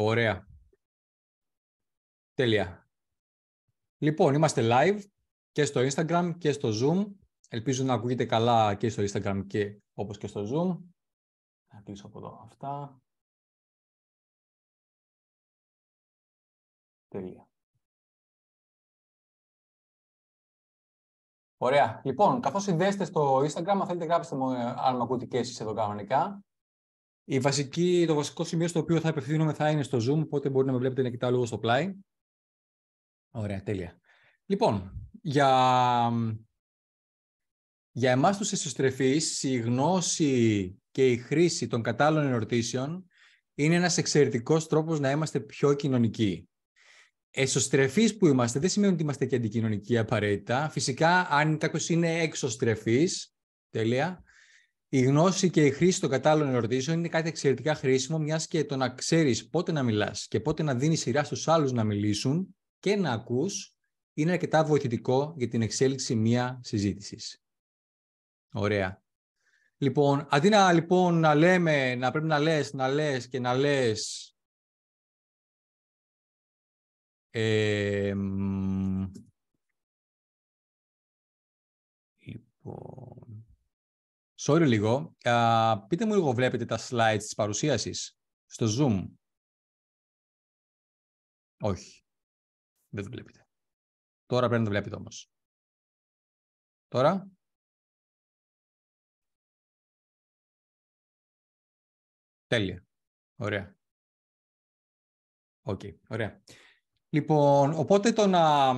Ωραία. Τέλεια. Λοιπόν, είμαστε live και στο Instagram και στο Zoom. Ελπίζω να ακούγεται καλά και στο Instagram και όπως και στο Zoom. Θα κλείσω από εδώ αυτά. Τέλεια. Ωραία. Λοιπόν, καθώς συνδέστε στο Instagram, αν θέλετε γράψτε μου αν με ακούτε και εσείς εδώ κανονικά. Η βασική, το βασικό σημείο στο οποίο θα απευθύνομαι θα είναι στο Zoom, οπότε μπορεί να με βλέπετε να κοιτάω λίγο στο πλάι. Ωραία, τέλεια. Λοιπόν, για, για εμάς τους εσωστρεφείς, η γνώση και η χρήση των κατάλληλων ερωτήσεων είναι ένας εξαιρετικός τρόπος να είμαστε πιο κοινωνικοί. Εσωστρεφείς που είμαστε δεν σημαίνει ότι είμαστε και αντικοινωνικοί απαραίτητα. Φυσικά, αν κάποιος είναι εξωστρεφής, τέλεια, η γνώση και η χρήση των κατάλληλων ερωτήσεων είναι κάτι εξαιρετικά χρήσιμο, μιας και το να ξέρεις πότε να μιλάς και πότε να δίνεις σειρά στους άλλους να μιλήσουν και να ακούς είναι αρκετά βοηθητικό για την εξέλιξη μια συζήτησης. Ωραία. Λοιπόν, αντί να, λοιπόν, να λέμε, να πρέπει να λες, να λες και να λες... Ε, sorry λίγο, πείτε μου λίγο βλέπετε τα slides της παρουσίασης στο Zoom. Όχι, δεν το βλέπετε. Τώρα πρέπει να το βλέπετε όμως. Τώρα. Τέλεια. Ωραία. Οκ, ωραία. Λοιπόν, οπότε το να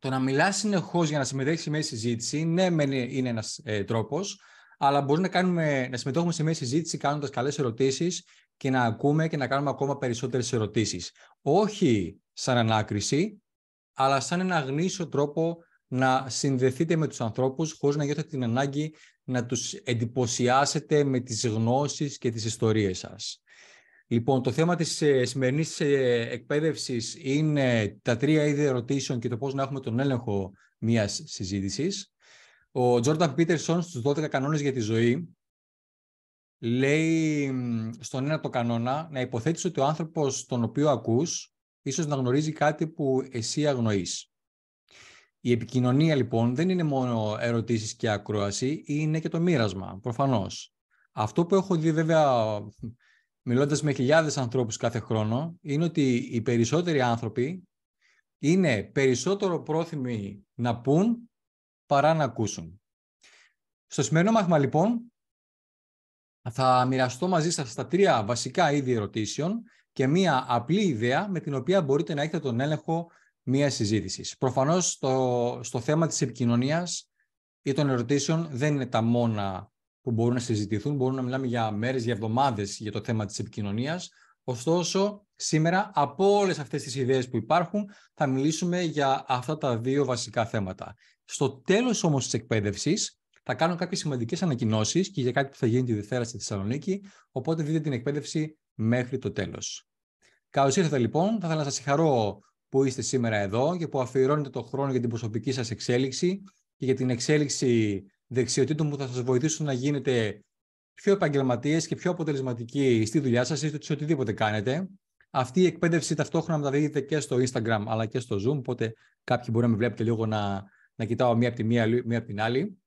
το να μιλάς συνεχώς για να συμμετέχεις σε μια συζήτηση, ναι, είναι ένας ε, τρόπος, αλλά μπορούμε να, κάνουμε, να συμμετέχουμε σε μια συζήτηση κάνοντας καλές ερωτήσεις και να ακούμε και να κάνουμε ακόμα περισσότερες ερωτήσεις. Όχι σαν ανάκριση, αλλά σαν ένα γνήσιο τρόπο να συνδεθείτε με τους ανθρώπους χωρίς να νιώθετε την ανάγκη να τους εντυπωσιάσετε με τις γνώσεις και τις ιστορίες σας. Λοιπόν, το θέμα της σημερινή σημερινής ε, είναι τα τρία είδη ερωτήσεων και το πώς να έχουμε τον έλεγχο μιας συζήτησης. Ο Τζόρνταν Πίτερσον στους 12 κανόνες για τη ζωή λέει στον ένα το κανόνα να υποθέτεις ότι ο άνθρωπος τον οποίο ακούς ίσως να γνωρίζει κάτι που εσύ αγνοείς. Η επικοινωνία λοιπόν δεν είναι μόνο ερωτήσεις και ακρόαση, είναι και το μοίρασμα, προφανώς. Αυτό που έχω δει βέβαια Μιλώντας με χιλιάδες ανθρώπους κάθε χρόνο, είναι ότι οι περισσότεροι άνθρωποι είναι περισσότερο πρόθυμοι να πούν παρά να ακούσουν. Στο σημερινό μάθημα λοιπόν θα μοιραστώ μαζί σας τα τρία βασικά είδη ερωτήσεων και μία απλή ιδέα με την οποία μπορείτε να έχετε τον έλεγχο μία συζήτησης. Προφανώς στο θέμα της επικοινωνίας ή των ερωτήσεων δεν είναι τα μόνα που μπορούν να συζητηθούν, μπορούν να μιλάμε για μέρες, για εβδομάδες για το θέμα της επικοινωνίας. Ωστόσο, σήμερα από όλες αυτές τις ιδέες που υπάρχουν θα μιλήσουμε για αυτά τα δύο βασικά θέματα. Στο τέλος όμως της εκπαίδευσης θα κάνω κάποιες σημαντικές ανακοινώσεις και για κάτι που θα γίνει τη Δευτέρα στη Θεσσαλονίκη, οπότε δείτε την εκπαίδευση μέχρι το τέλος. Καλώς ήρθατε λοιπόν, θα ήθελα να σας συγχαρώ που είστε σήμερα εδώ και που αφιερώνετε το χρόνο για την προσωπική σας εξέλιξη και για την εξέλιξη δεξιοτήτων που θα σας βοηθήσουν να γίνετε πιο επαγγελματίες και πιο αποτελεσματικοί στη δουλειά σας ή σε οτιδήποτε κάνετε. Αυτή η εκπαίδευση ταυτόχρονα ταυτοχρονα δείτε και στο Instagram αλλά και στο Zoom, οπότε κάποιοι μπορεί να με βλέπετε λίγο να, να κοιτάω μία από μία, μία την άλλη.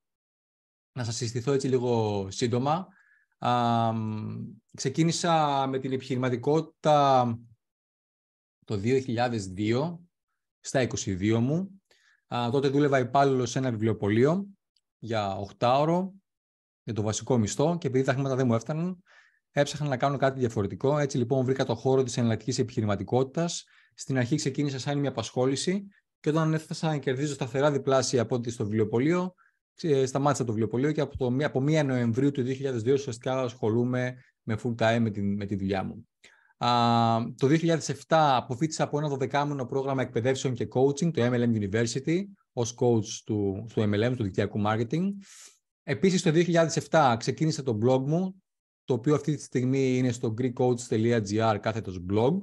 Να σας συστηθώ έτσι λίγο σύντομα. Α, ξεκίνησα με την επιχειρηματικότητα το 2002, στα 22 μου. Α, τότε δούλευα υπάλληλος σε ένα βιβλιοπωλείο για 8 ώρο για το βασικό μισθό και επειδή τα χρήματα δεν μου έφταναν, έψαχνα να κάνω κάτι διαφορετικό. Έτσι λοιπόν βρήκα το χώρο της εναλλακτικής επιχειρηματικότητας. Στην αρχή ξεκίνησα σαν μια απασχόληση και όταν έφτασα να κερδίζω σταθερά διπλάσια από ό,τι στο βιβλιοπωλείο, σταμάτησα το βιβλιοπωλείο και από, το, από 1 Νοεμβρίου του 2002 ουσιαστικά ασχολούμαι με full time με τη, με τη δουλειά μου. το 2007 αποφύτησα από ένα 12 πρόγραμμα εκπαιδεύσεων και coaching, το MLM University, ως coach του, του MLM, του δικτυακού marketing. Επίσης το 2007 ξεκίνησα το blog μου, το οποίο αυτή τη στιγμή είναι στο greekcoach.gr κάθετος blog.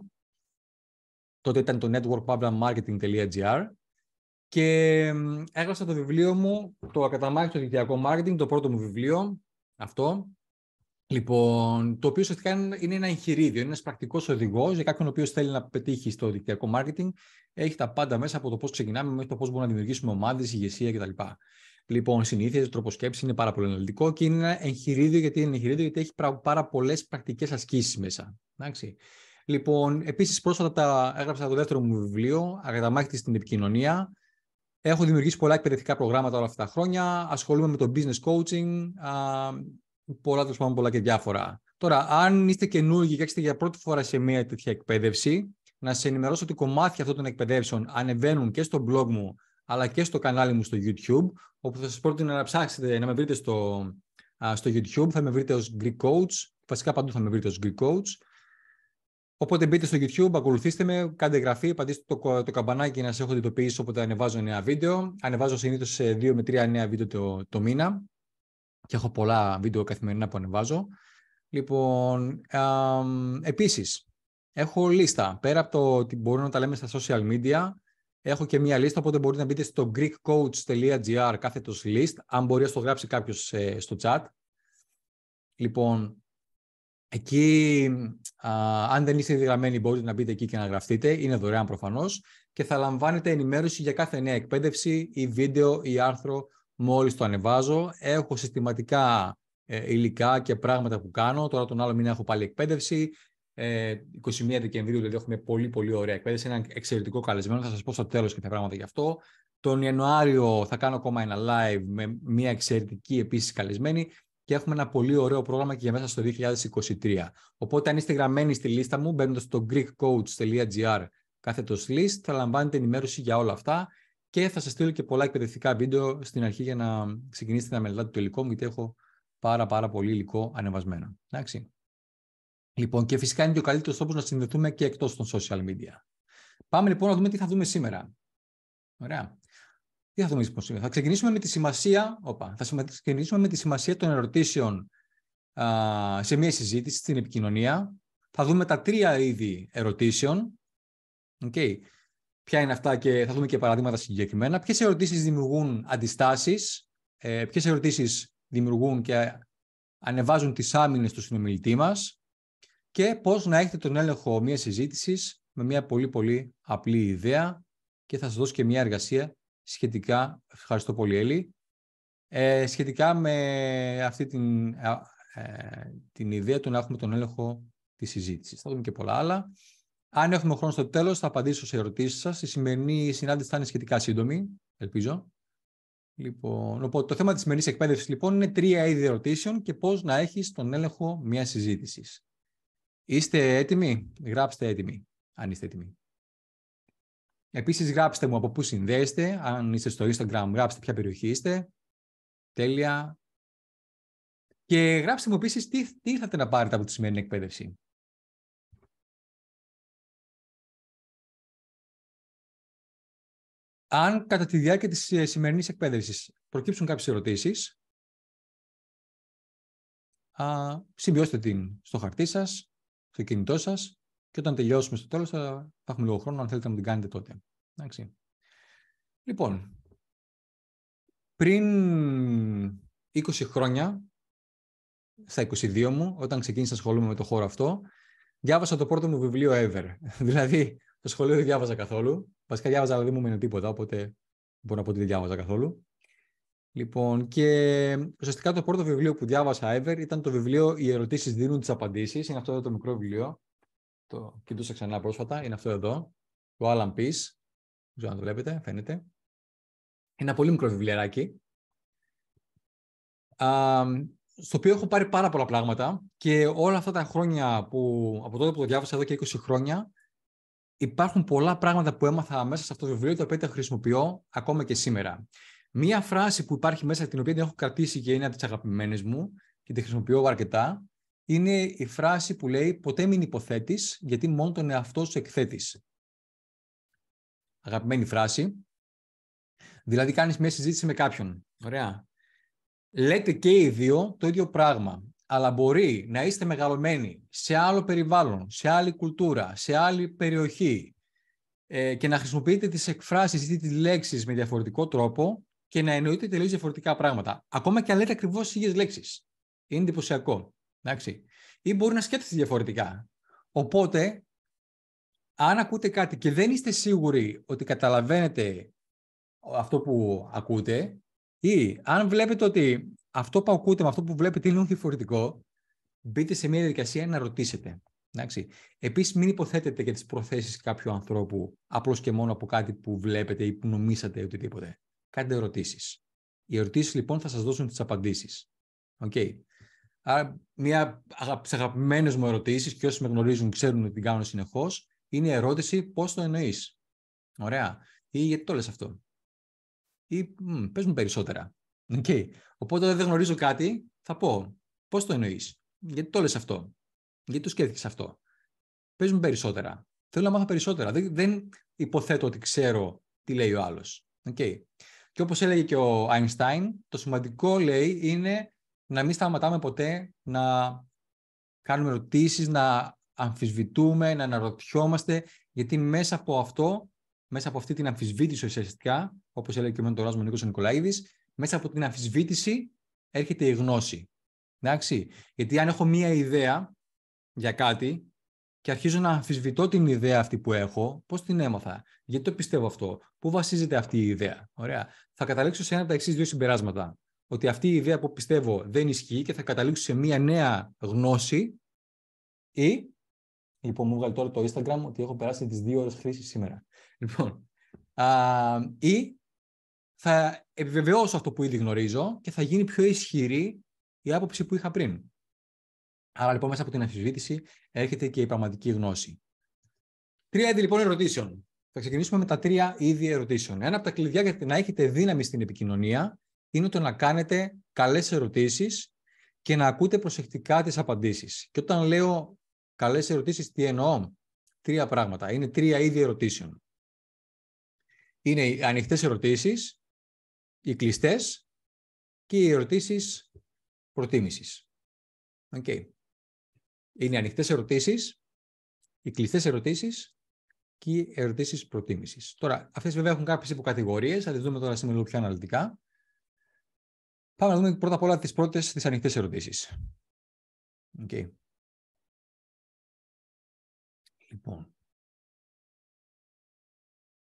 Τότε ήταν το networkpublicmarketing.gr και έγραψα το βιβλίο μου, το ακαταμάχητο δικτυακό Μάρκετινγκ, το πρώτο μου βιβλίο, αυτό, Λοιπόν, το οποίο ουσιαστικά είναι ένα εγχειρίδιο, είναι ένας πρακτικός οδηγός για κάποιον ο οποίος θέλει να πετύχει στο δικτυακό marketing. Έχει τα πάντα μέσα από το πώς ξεκινάμε μέχρι το πώς μπορούμε να δημιουργήσουμε ομάδες, ηγεσία κτλ. Λοιπόν, συνήθειε, τρόπος σκέψης είναι πάρα πολύ αναλυτικό και είναι ένα εγχειρίδιο γιατί είναι εγχειρίδιο γιατί έχει πάρα πολλές πρακτικές ασκήσεις μέσα. Εντάξει. Λοιπόν, επίσης πρόσφατα τα έγραψα το δεύτερο μου βιβλίο, Αγαταμάχητη στην επικοινωνία. Έχω δημιουργήσει πολλά εκπαιδευτικά προγράμματα όλα αυτά τα χρόνια. Ασχολούμαι με το business coaching πολλά, πολλά και διάφορα. Τώρα, αν είστε καινούργοι και έχετε για πρώτη φορά σε μια τέτοια εκπαίδευση, να σε ενημερώσω ότι κομμάτια αυτών των εκπαιδεύσεων ανεβαίνουν και στο blog μου, αλλά και στο κανάλι μου στο YouTube, όπου θα σας πρότεινα να ψάξετε, να με βρείτε στο, στο YouTube, θα με βρείτε ως Greek Coach, βασικά παντού θα με βρείτε ως Greek Coach. Οπότε μπείτε στο YouTube, ακολουθήστε με, κάντε εγγραφή, πατήστε το, το καμπανάκι να σε έχω ειδοποιήσει όποτε ανεβάζω νέα βίντεο. Ανεβάζω συνήθως 2 με 3 νέα βίντεο το, το μήνα και έχω πολλά βίντεο καθημερινά που ανεβάζω. Λοιπόν, επίσης, έχω λίστα. Πέρα από το ότι μπορούμε να τα λέμε στα social media, έχω και μία λίστα, οπότε μπορείτε να μπείτε στο greekcoach.gr κάθετος list, αν μπορεί να το γράψει κάποιος ε, στο chat. Λοιπόν, εκεί, α, αν δεν είστε γραμμένοι, μπορείτε να μπείτε εκεί και να γραφτείτε. Είναι δωρεάν προφανώς. Και θα λαμβάνετε ενημέρωση για κάθε νέα εκπαίδευση ή βίντεο ή άρθρο μόλις το ανεβάζω. Έχω συστηματικά ε, υλικά και πράγματα που κάνω. Τώρα τον άλλο μήνα έχω πάλι εκπαίδευση. 21 ε, Δεκεμβρίου δηλαδή έχουμε πολύ πολύ ωραία εκπαίδευση. Ένα εξαιρετικό καλεσμένο. Θα σας πω στο τέλος και τα πράγματα γι' αυτό. Τον Ιανουάριο θα κάνω ακόμα ένα live με μια εξαιρετική επίσης καλεσμένη και έχουμε ένα πολύ ωραίο πρόγραμμα και για μέσα στο 2023. Οπότε αν είστε γραμμένοι στη λίστα μου, μπαίνοντας στο greekcoach.gr κάθετος list, θα λαμβάνετε ενημέρωση για όλα αυτά και θα σας στείλω και πολλά εκπαιδευτικά βίντεο στην αρχή για να ξεκινήσετε να μελετάτε το υλικό μου, γιατί έχω πάρα πάρα πολύ υλικό ανεβασμένο. Εντάξει. Λοιπόν, και φυσικά είναι και ο καλύτερος τρόπος να συνδεθούμε και εκτός των social media. Πάμε λοιπόν να δούμε τι θα δούμε σήμερα. Ωραία. Τι θα δούμε λοιπόν σήμερα. Θα ξεκινήσουμε με τη σημασία, όπα, θα ξεκινήσουμε με τη σημασία των ερωτήσεων α, σε μια συζήτηση, στην επικοινωνία. Θα δούμε τα τρία είδη ερωτήσεων. Okay ποια είναι αυτά και θα δούμε και παραδείγματα συγκεκριμένα. Ποιες ερωτήσεις δημιουργούν αντιστάσεις, ποιε ποιες ερωτήσεις δημιουργούν και ανεβάζουν τις άμυνες του συνομιλητή μας και πώς να έχετε τον έλεγχο μιας συζήτησης με μια πολύ πολύ απλή ιδέα και θα σας δώσω και μια εργασία σχετικά, ευχαριστώ πολύ Έλλη, ε, σχετικά με αυτή την, ε, ε, την ιδέα του να έχουμε τον έλεγχο της συζήτησης. Θα δούμε και πολλά άλλα. Αν έχουμε χρόνο στο τέλος, θα απαντήσω σε ερωτήσεις σας. Η σημερινή συνάντηση θα είναι σχετικά σύντομη, ελπίζω. Λοιπόν, το θέμα της σημερινής εκπαίδευσης λοιπόν είναι τρία είδη ερωτήσεων και πώς να έχεις τον έλεγχο μια συζήτηση. Είστε έτοιμοι? Γράψτε έτοιμοι, αν είστε έτοιμοι. Επίσης γράψτε μου από πού συνδέεστε, αν είστε στο Instagram γράψτε ποια περιοχή είστε. Τέλεια. Και γράψτε μου επίσης τι, τι ήρθατε να πάρετε από τη σημερινή εκπαίδευση. Αν κατά τη διάρκεια της ε, σημερινής εκπαίδευσης προκύψουν κάποιες ερωτήσεις, συμπιώστε την στο χαρτί σας, στο κινητό σας και όταν τελειώσουμε στο τέλος θα, θα έχουμε λίγο χρόνο αν θέλετε να την κάνετε τότε. Εντάξει. Λοιπόν, πριν 20 χρόνια, στα 22 μου, όταν ξεκίνησα να ασχολούμαι με το χώρο αυτό, διάβασα το πρώτο μου βιβλίο ever. δηλαδή, στο σχολείο δεν διάβαζα καθόλου. Βασικά διάβαζα, αλλά δεν μου μείνει τίποτα, οπότε μπορώ να πω ότι δεν διάβαζα καθόλου. Λοιπόν, και ουσιαστικά το πρώτο βιβλίο που διάβασα ever ήταν το βιβλίο Οι ερωτήσεις δίνουν τις απαντήσεις. Είναι αυτό εδώ το μικρό βιβλίο. Το κοιτούσα ξανά πρόσφατα. Είναι αυτό εδώ. Το Alan Peace. Δεν ξέρω αν το βλέπετε, φαίνεται. Είναι ένα πολύ μικρό βιβλιαράκι. στο οποίο έχω πάρει πάρα πολλά πράγματα και όλα αυτά τα χρόνια που από τότε που το διάβασα εδώ και 20 χρόνια υπάρχουν πολλά πράγματα που έμαθα μέσα σε αυτό το βιβλίο, τα οποία τα χρησιμοποιώ ακόμα και σήμερα. Μία φράση που υπάρχει μέσα, την οποία την έχω κρατήσει και είναι από τις αγαπημένες μου και τη χρησιμοποιώ αρκετά, είναι η φράση που λέει «Ποτέ μην υποθέτεις, γιατί μόνο τον εαυτό σου εκθέτεις». Αγαπημένη φράση. Δηλαδή κάνεις μια συζήτηση με κάποιον. Ωραία. Λέτε και οι δύο το ίδιο πράγμα αλλά μπορεί να είστε μεγαλωμένοι σε άλλο περιβάλλον, σε άλλη κουλτούρα, σε άλλη περιοχή ε, και να χρησιμοποιείτε τις εκφράσεις ή τις λέξεις με διαφορετικό τρόπο και να εννοείτε τελείως διαφορετικά πράγματα. Ακόμα και αν λέτε ακριβώς ίδιες λέξεις. Είναι εντυπωσιακό. Εντάξει. Ή μπορεί να σκέφτεστε διαφορετικά. Οπότε, αν ακούτε κάτι και δεν είστε σίγουροι ότι καταλαβαίνετε αυτό που ακούτε ή αν βλέπετε ότι αυτό που ακούτε με αυτό που βλέπετε είναι διαφορετικό. Μπείτε σε μια διαδικασία να ρωτήσετε. Επίσης, μην υποθέτετε για τις προθέσεις κάποιου ανθρώπου απλώς και μόνο από κάτι που βλέπετε ή που νομίσατε ή οτιδήποτε. Κάντε ερωτήσεις. Οι ερωτήσεις λοιπόν θα σας δώσουν τις απαντήσεις. Okay. Άρα, μία από τις αγαπημένες μου ερωτήσεις, και όσοι με γνωρίζουν ξέρουν ότι την κάνω συνεχώς, είναι η ερώτηση πώς το εννοείς. Ωραία. Ή γιατί το λες αυτό. Ή πε περισσότερα. Okay. Οπότε δεν γνωρίζω κάτι, θα πω πώς το εννοείς, γιατί το λες αυτό, γιατί το σκέφτηκες αυτό. Πες μου περισσότερα. Θέλω να μάθω περισσότερα. Δεν, δεν υποθέτω ότι ξέρω τι λέει ο άλλος. Okay. Και όπως έλεγε και ο Αϊνστάιν, το σημαντικό λέει είναι να μην σταματάμε ποτέ να κάνουμε ερωτήσεις, να αμφισβητούμε, να αναρωτιόμαστε, γιατί μέσα από αυτό, μέσα από αυτή την αμφισβήτηση ουσιαστικά, όπως έλεγε και ο μέντορα μου Νίκο μέσα από την αμφισβήτηση έρχεται η γνώση. Εντάξει. Γιατί αν έχω μία ιδέα για κάτι και αρχίζω να αμφισβητώ την ιδέα αυτή που έχω, πώς την έμαθα, γιατί το πιστεύω αυτό, πού βασίζεται αυτή η ιδέα. Ωραία. Θα καταλήξω σε ένα από τα εξής δύο συμπεράσματα. Ότι αυτή η ιδέα που πιστεύω δεν ισχύει και θα καταλήξω σε μία νέα γνώση ή. Λοιπόν, μου βγάλει τώρα το Instagram ότι έχω περάσει τις δύο ώρες χρήσης σήμερα. Λοιπόν. Α, ή θα επιβεβαιώσω αυτό που ήδη γνωρίζω και θα γίνει πιο ισχυρή η άποψη που είχα πριν. Άρα λοιπόν μέσα από την αμφισβήτηση έρχεται και η πραγματική γνώση. Τρία είδη λοιπόν ερωτήσεων. Θα ξεκινήσουμε με τα τρία είδη ερωτήσεων. Ένα από τα κλειδιά για να έχετε δύναμη στην επικοινωνία είναι το να κάνετε καλές ερωτήσεις και να ακούτε προσεκτικά τις απαντήσεις. Και όταν λέω καλές ερωτήσεις, τι εννοώ. Τρία πράγματα. Είναι τρία είδη ερωτήσεων. Είναι οι ανοιχτές ερωτήσεις, οι κλειστές και οι ερωτήσεις προτίμησης. Okay. Είναι ανοιχτές ερωτήσεις, οι κλειστές ερωτήσεις και οι ερωτήσεις προτίμησης. Τώρα, αυτές βέβαια έχουν κάποιες υποκατηγορίες, θα τις δούμε τώρα σήμερα λίγο πιο αναλυτικά. Πάμε να δούμε πρώτα απ' όλα τις πρώτες, τις ανοιχτές ερωτήσεις. Okay. Λοιπόν.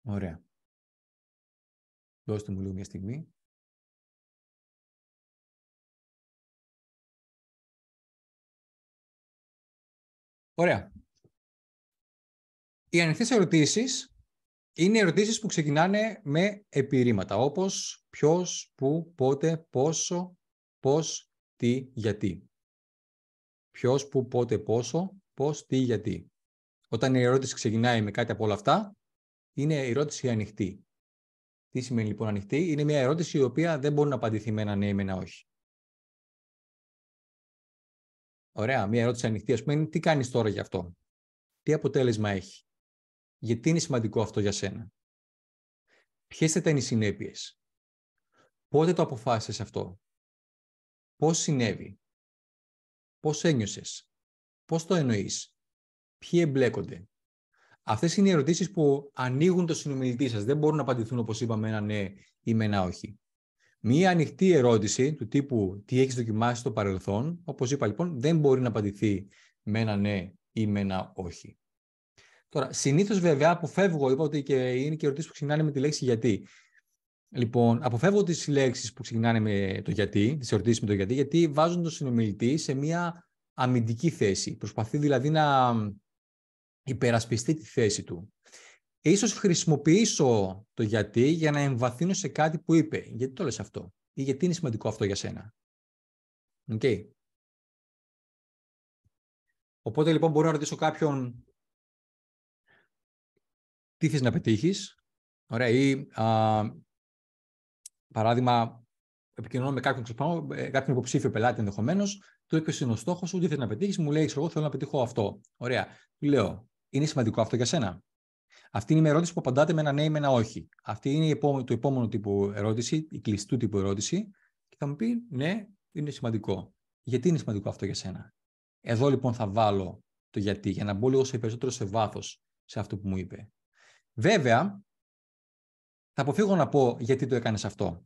Ωραία. Δώστε μου λίγο μια στιγμή. Ωραία. Οι ανοιχτές ερωτήσεις είναι ερωτήσεις που ξεκινάνε με επιρρήματα, όπως ποιος, πού, πότε, πόσο, πώς, τι, γιατί. Ποιος, πού, πότε, πόσο, πώς, τι, γιατί. Όταν η ερώτηση ξεκινάει με κάτι από όλα αυτά, είναι η ερώτηση ανοιχτή. Τι σημαίνει λοιπόν ανοιχτή, είναι μια ερώτηση η οποία δεν μπορεί να απαντηθεί με ένα ναι ή με ένα όχι. Ωραία, μια ερώτηση ανοιχτή, ας πούμε, είναι τι κάνεις τώρα γι' αυτό. Τι αποτέλεσμα έχει. Γιατί είναι σημαντικό αυτό για σένα. Ποιες θα ήταν οι συνέπειες. Πότε το αποφάσισες αυτό. Πώς συνέβη. Πώς ένιωσες, πώς το εννοείς, Ποιοι εμπλέκονται. Αυτές είναι οι ερωτήσεις που ανοίγουν το συνομιλητή σας. Δεν μπορούν να απαντηθούν, όπως είπαμε, ένα ναι ή με ένα όχι. Μία ανοιχτή ερώτηση του τύπου «Τι έχεις δοκιμάσει στο παρελθόν», όπως είπα λοιπόν, δεν μπορεί να απαντηθεί με ένα ναι ή με ένα όχι. Τώρα, συνήθως, βέβαια αποφεύγω, είπα ότι και είναι και ερωτήσεις που ξεκινάνε με τη λέξη «γιατί». Λοιπόν, αποφεύγω τις λέξεις που ξεκινάνε με το «γιατί», τις ερωτήσεις με το «γιατί», γιατί βάζουν τον συνομιλητή σε μία αμυντική θέση. Προσπαθεί δηλαδή να υπερασπιστεί τη θέση του. «Ε, ίσως χρησιμοποιήσω το γιατί για να εμβαθύνω σε κάτι που είπε. Γιατί το λες αυτό ή γιατί είναι σημαντικό αυτό για σένα. Okay. Οπότε λοιπόν μπορώ να ρωτήσω κάποιον τι θες να πετύχεις. Ωραία. Ή α, παράδειγμα επικοινωνώ με κάποιον, ξεπάνω, ε, κάποιον υποψήφιο πελάτη ενδεχομένως, του ποιο είναι ο στόχος σου, τι θέλει να πετύχεις, μου λέει, εγώ θέλω να πετύχω αυτό. Ωραία. λέω, είναι σημαντικό αυτό για σένα. Αυτή είναι η ερώτηση που απαντάτε με ένα ναι ή με ένα όχι. Αυτή είναι η επόμενη, το επόμενο τύπο ερώτηση, το επομενο τύπου ερώτηση. Και θα μου πει ναι, είναι σημαντικό. Γιατί είναι σημαντικό αυτό για σένα. Εδώ λοιπόν θα βάλω το γιατί, για να μπω λίγο σε περισσότερο σε βάθος σε αυτό που μου είπε. Βέβαια, θα αποφύγω να πω γιατί το έκανες αυτό.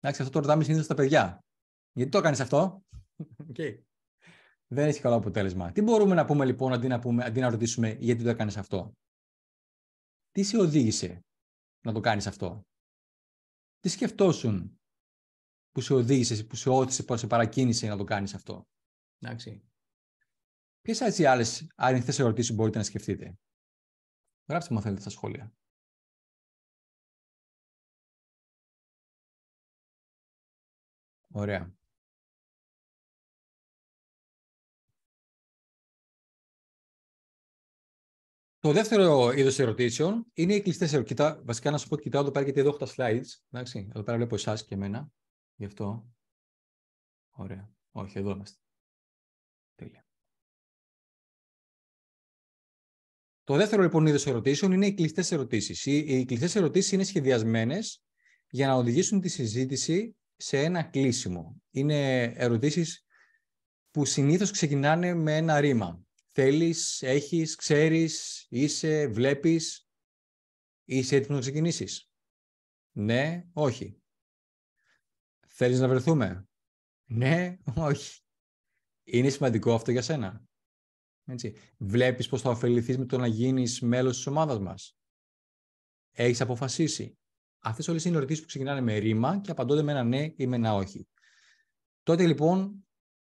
Εντάξει, αυτό το ρωτάμε συνήθως στα παιδιά. Γιατί το έκανες αυτό. Okay δεν έχει καλό αποτέλεσμα. Τι μπορούμε να πούμε λοιπόν αντί να, πούμε, αντί να ρωτήσουμε γιατί το έκανες αυτό. Τι σε οδήγησε να το κάνεις αυτό. Τι σκεφτόσουν που σε οδήγησες, που σε ώθησε, που σε παρακίνησε να το κάνεις αυτό. Εντάξει. Ποιες έτσι άλλε αρνητικέ ερωτήσεις μπορείτε να σκεφτείτε. Γράψτε μου αν θέλετε στα σχόλια. Ωραία. Το δεύτερο είδος ερωτήσεων είναι οι κλειστές ερωτήσεις. βασικά να σου πω ότι κοιτάω εδώ πέρα γιατί εδώ έχω τα slides. Εντάξει, εδώ πέρα βλέπω εσάς και εμένα. Γι' αυτό. Ωραία. Όχι, εδώ είμαστε. Τέλεια. Το δεύτερο λοιπόν είδος ερωτήσεων είναι οι κλειστές ερωτήσεις. Οι, οι κλειστές ερωτήσεις είναι σχεδιασμένες για να οδηγήσουν τη συζήτηση σε ένα κλείσιμο. Είναι ερωτήσεις που συνήθως ξεκινάνε με ένα ρήμα θέλεις, έχεις, ξέρεις, είσαι, βλέπεις, είσαι έτοιμος να ξεκινήσεις. Ναι, όχι. Θέλεις να βρεθούμε. Ναι, όχι. Είναι σημαντικό αυτό για σένα. Έτσι. Βλέπεις πώς θα ωφεληθείς με το να γίνεις μέλος της ομάδας μας. Έχεις αποφασίσει. Αυτές όλες είναι οι ερωτήσεις που ξεκινάνε με ρήμα και απαντώνται με ένα ναι ή με ένα όχι. Τότε λοιπόν,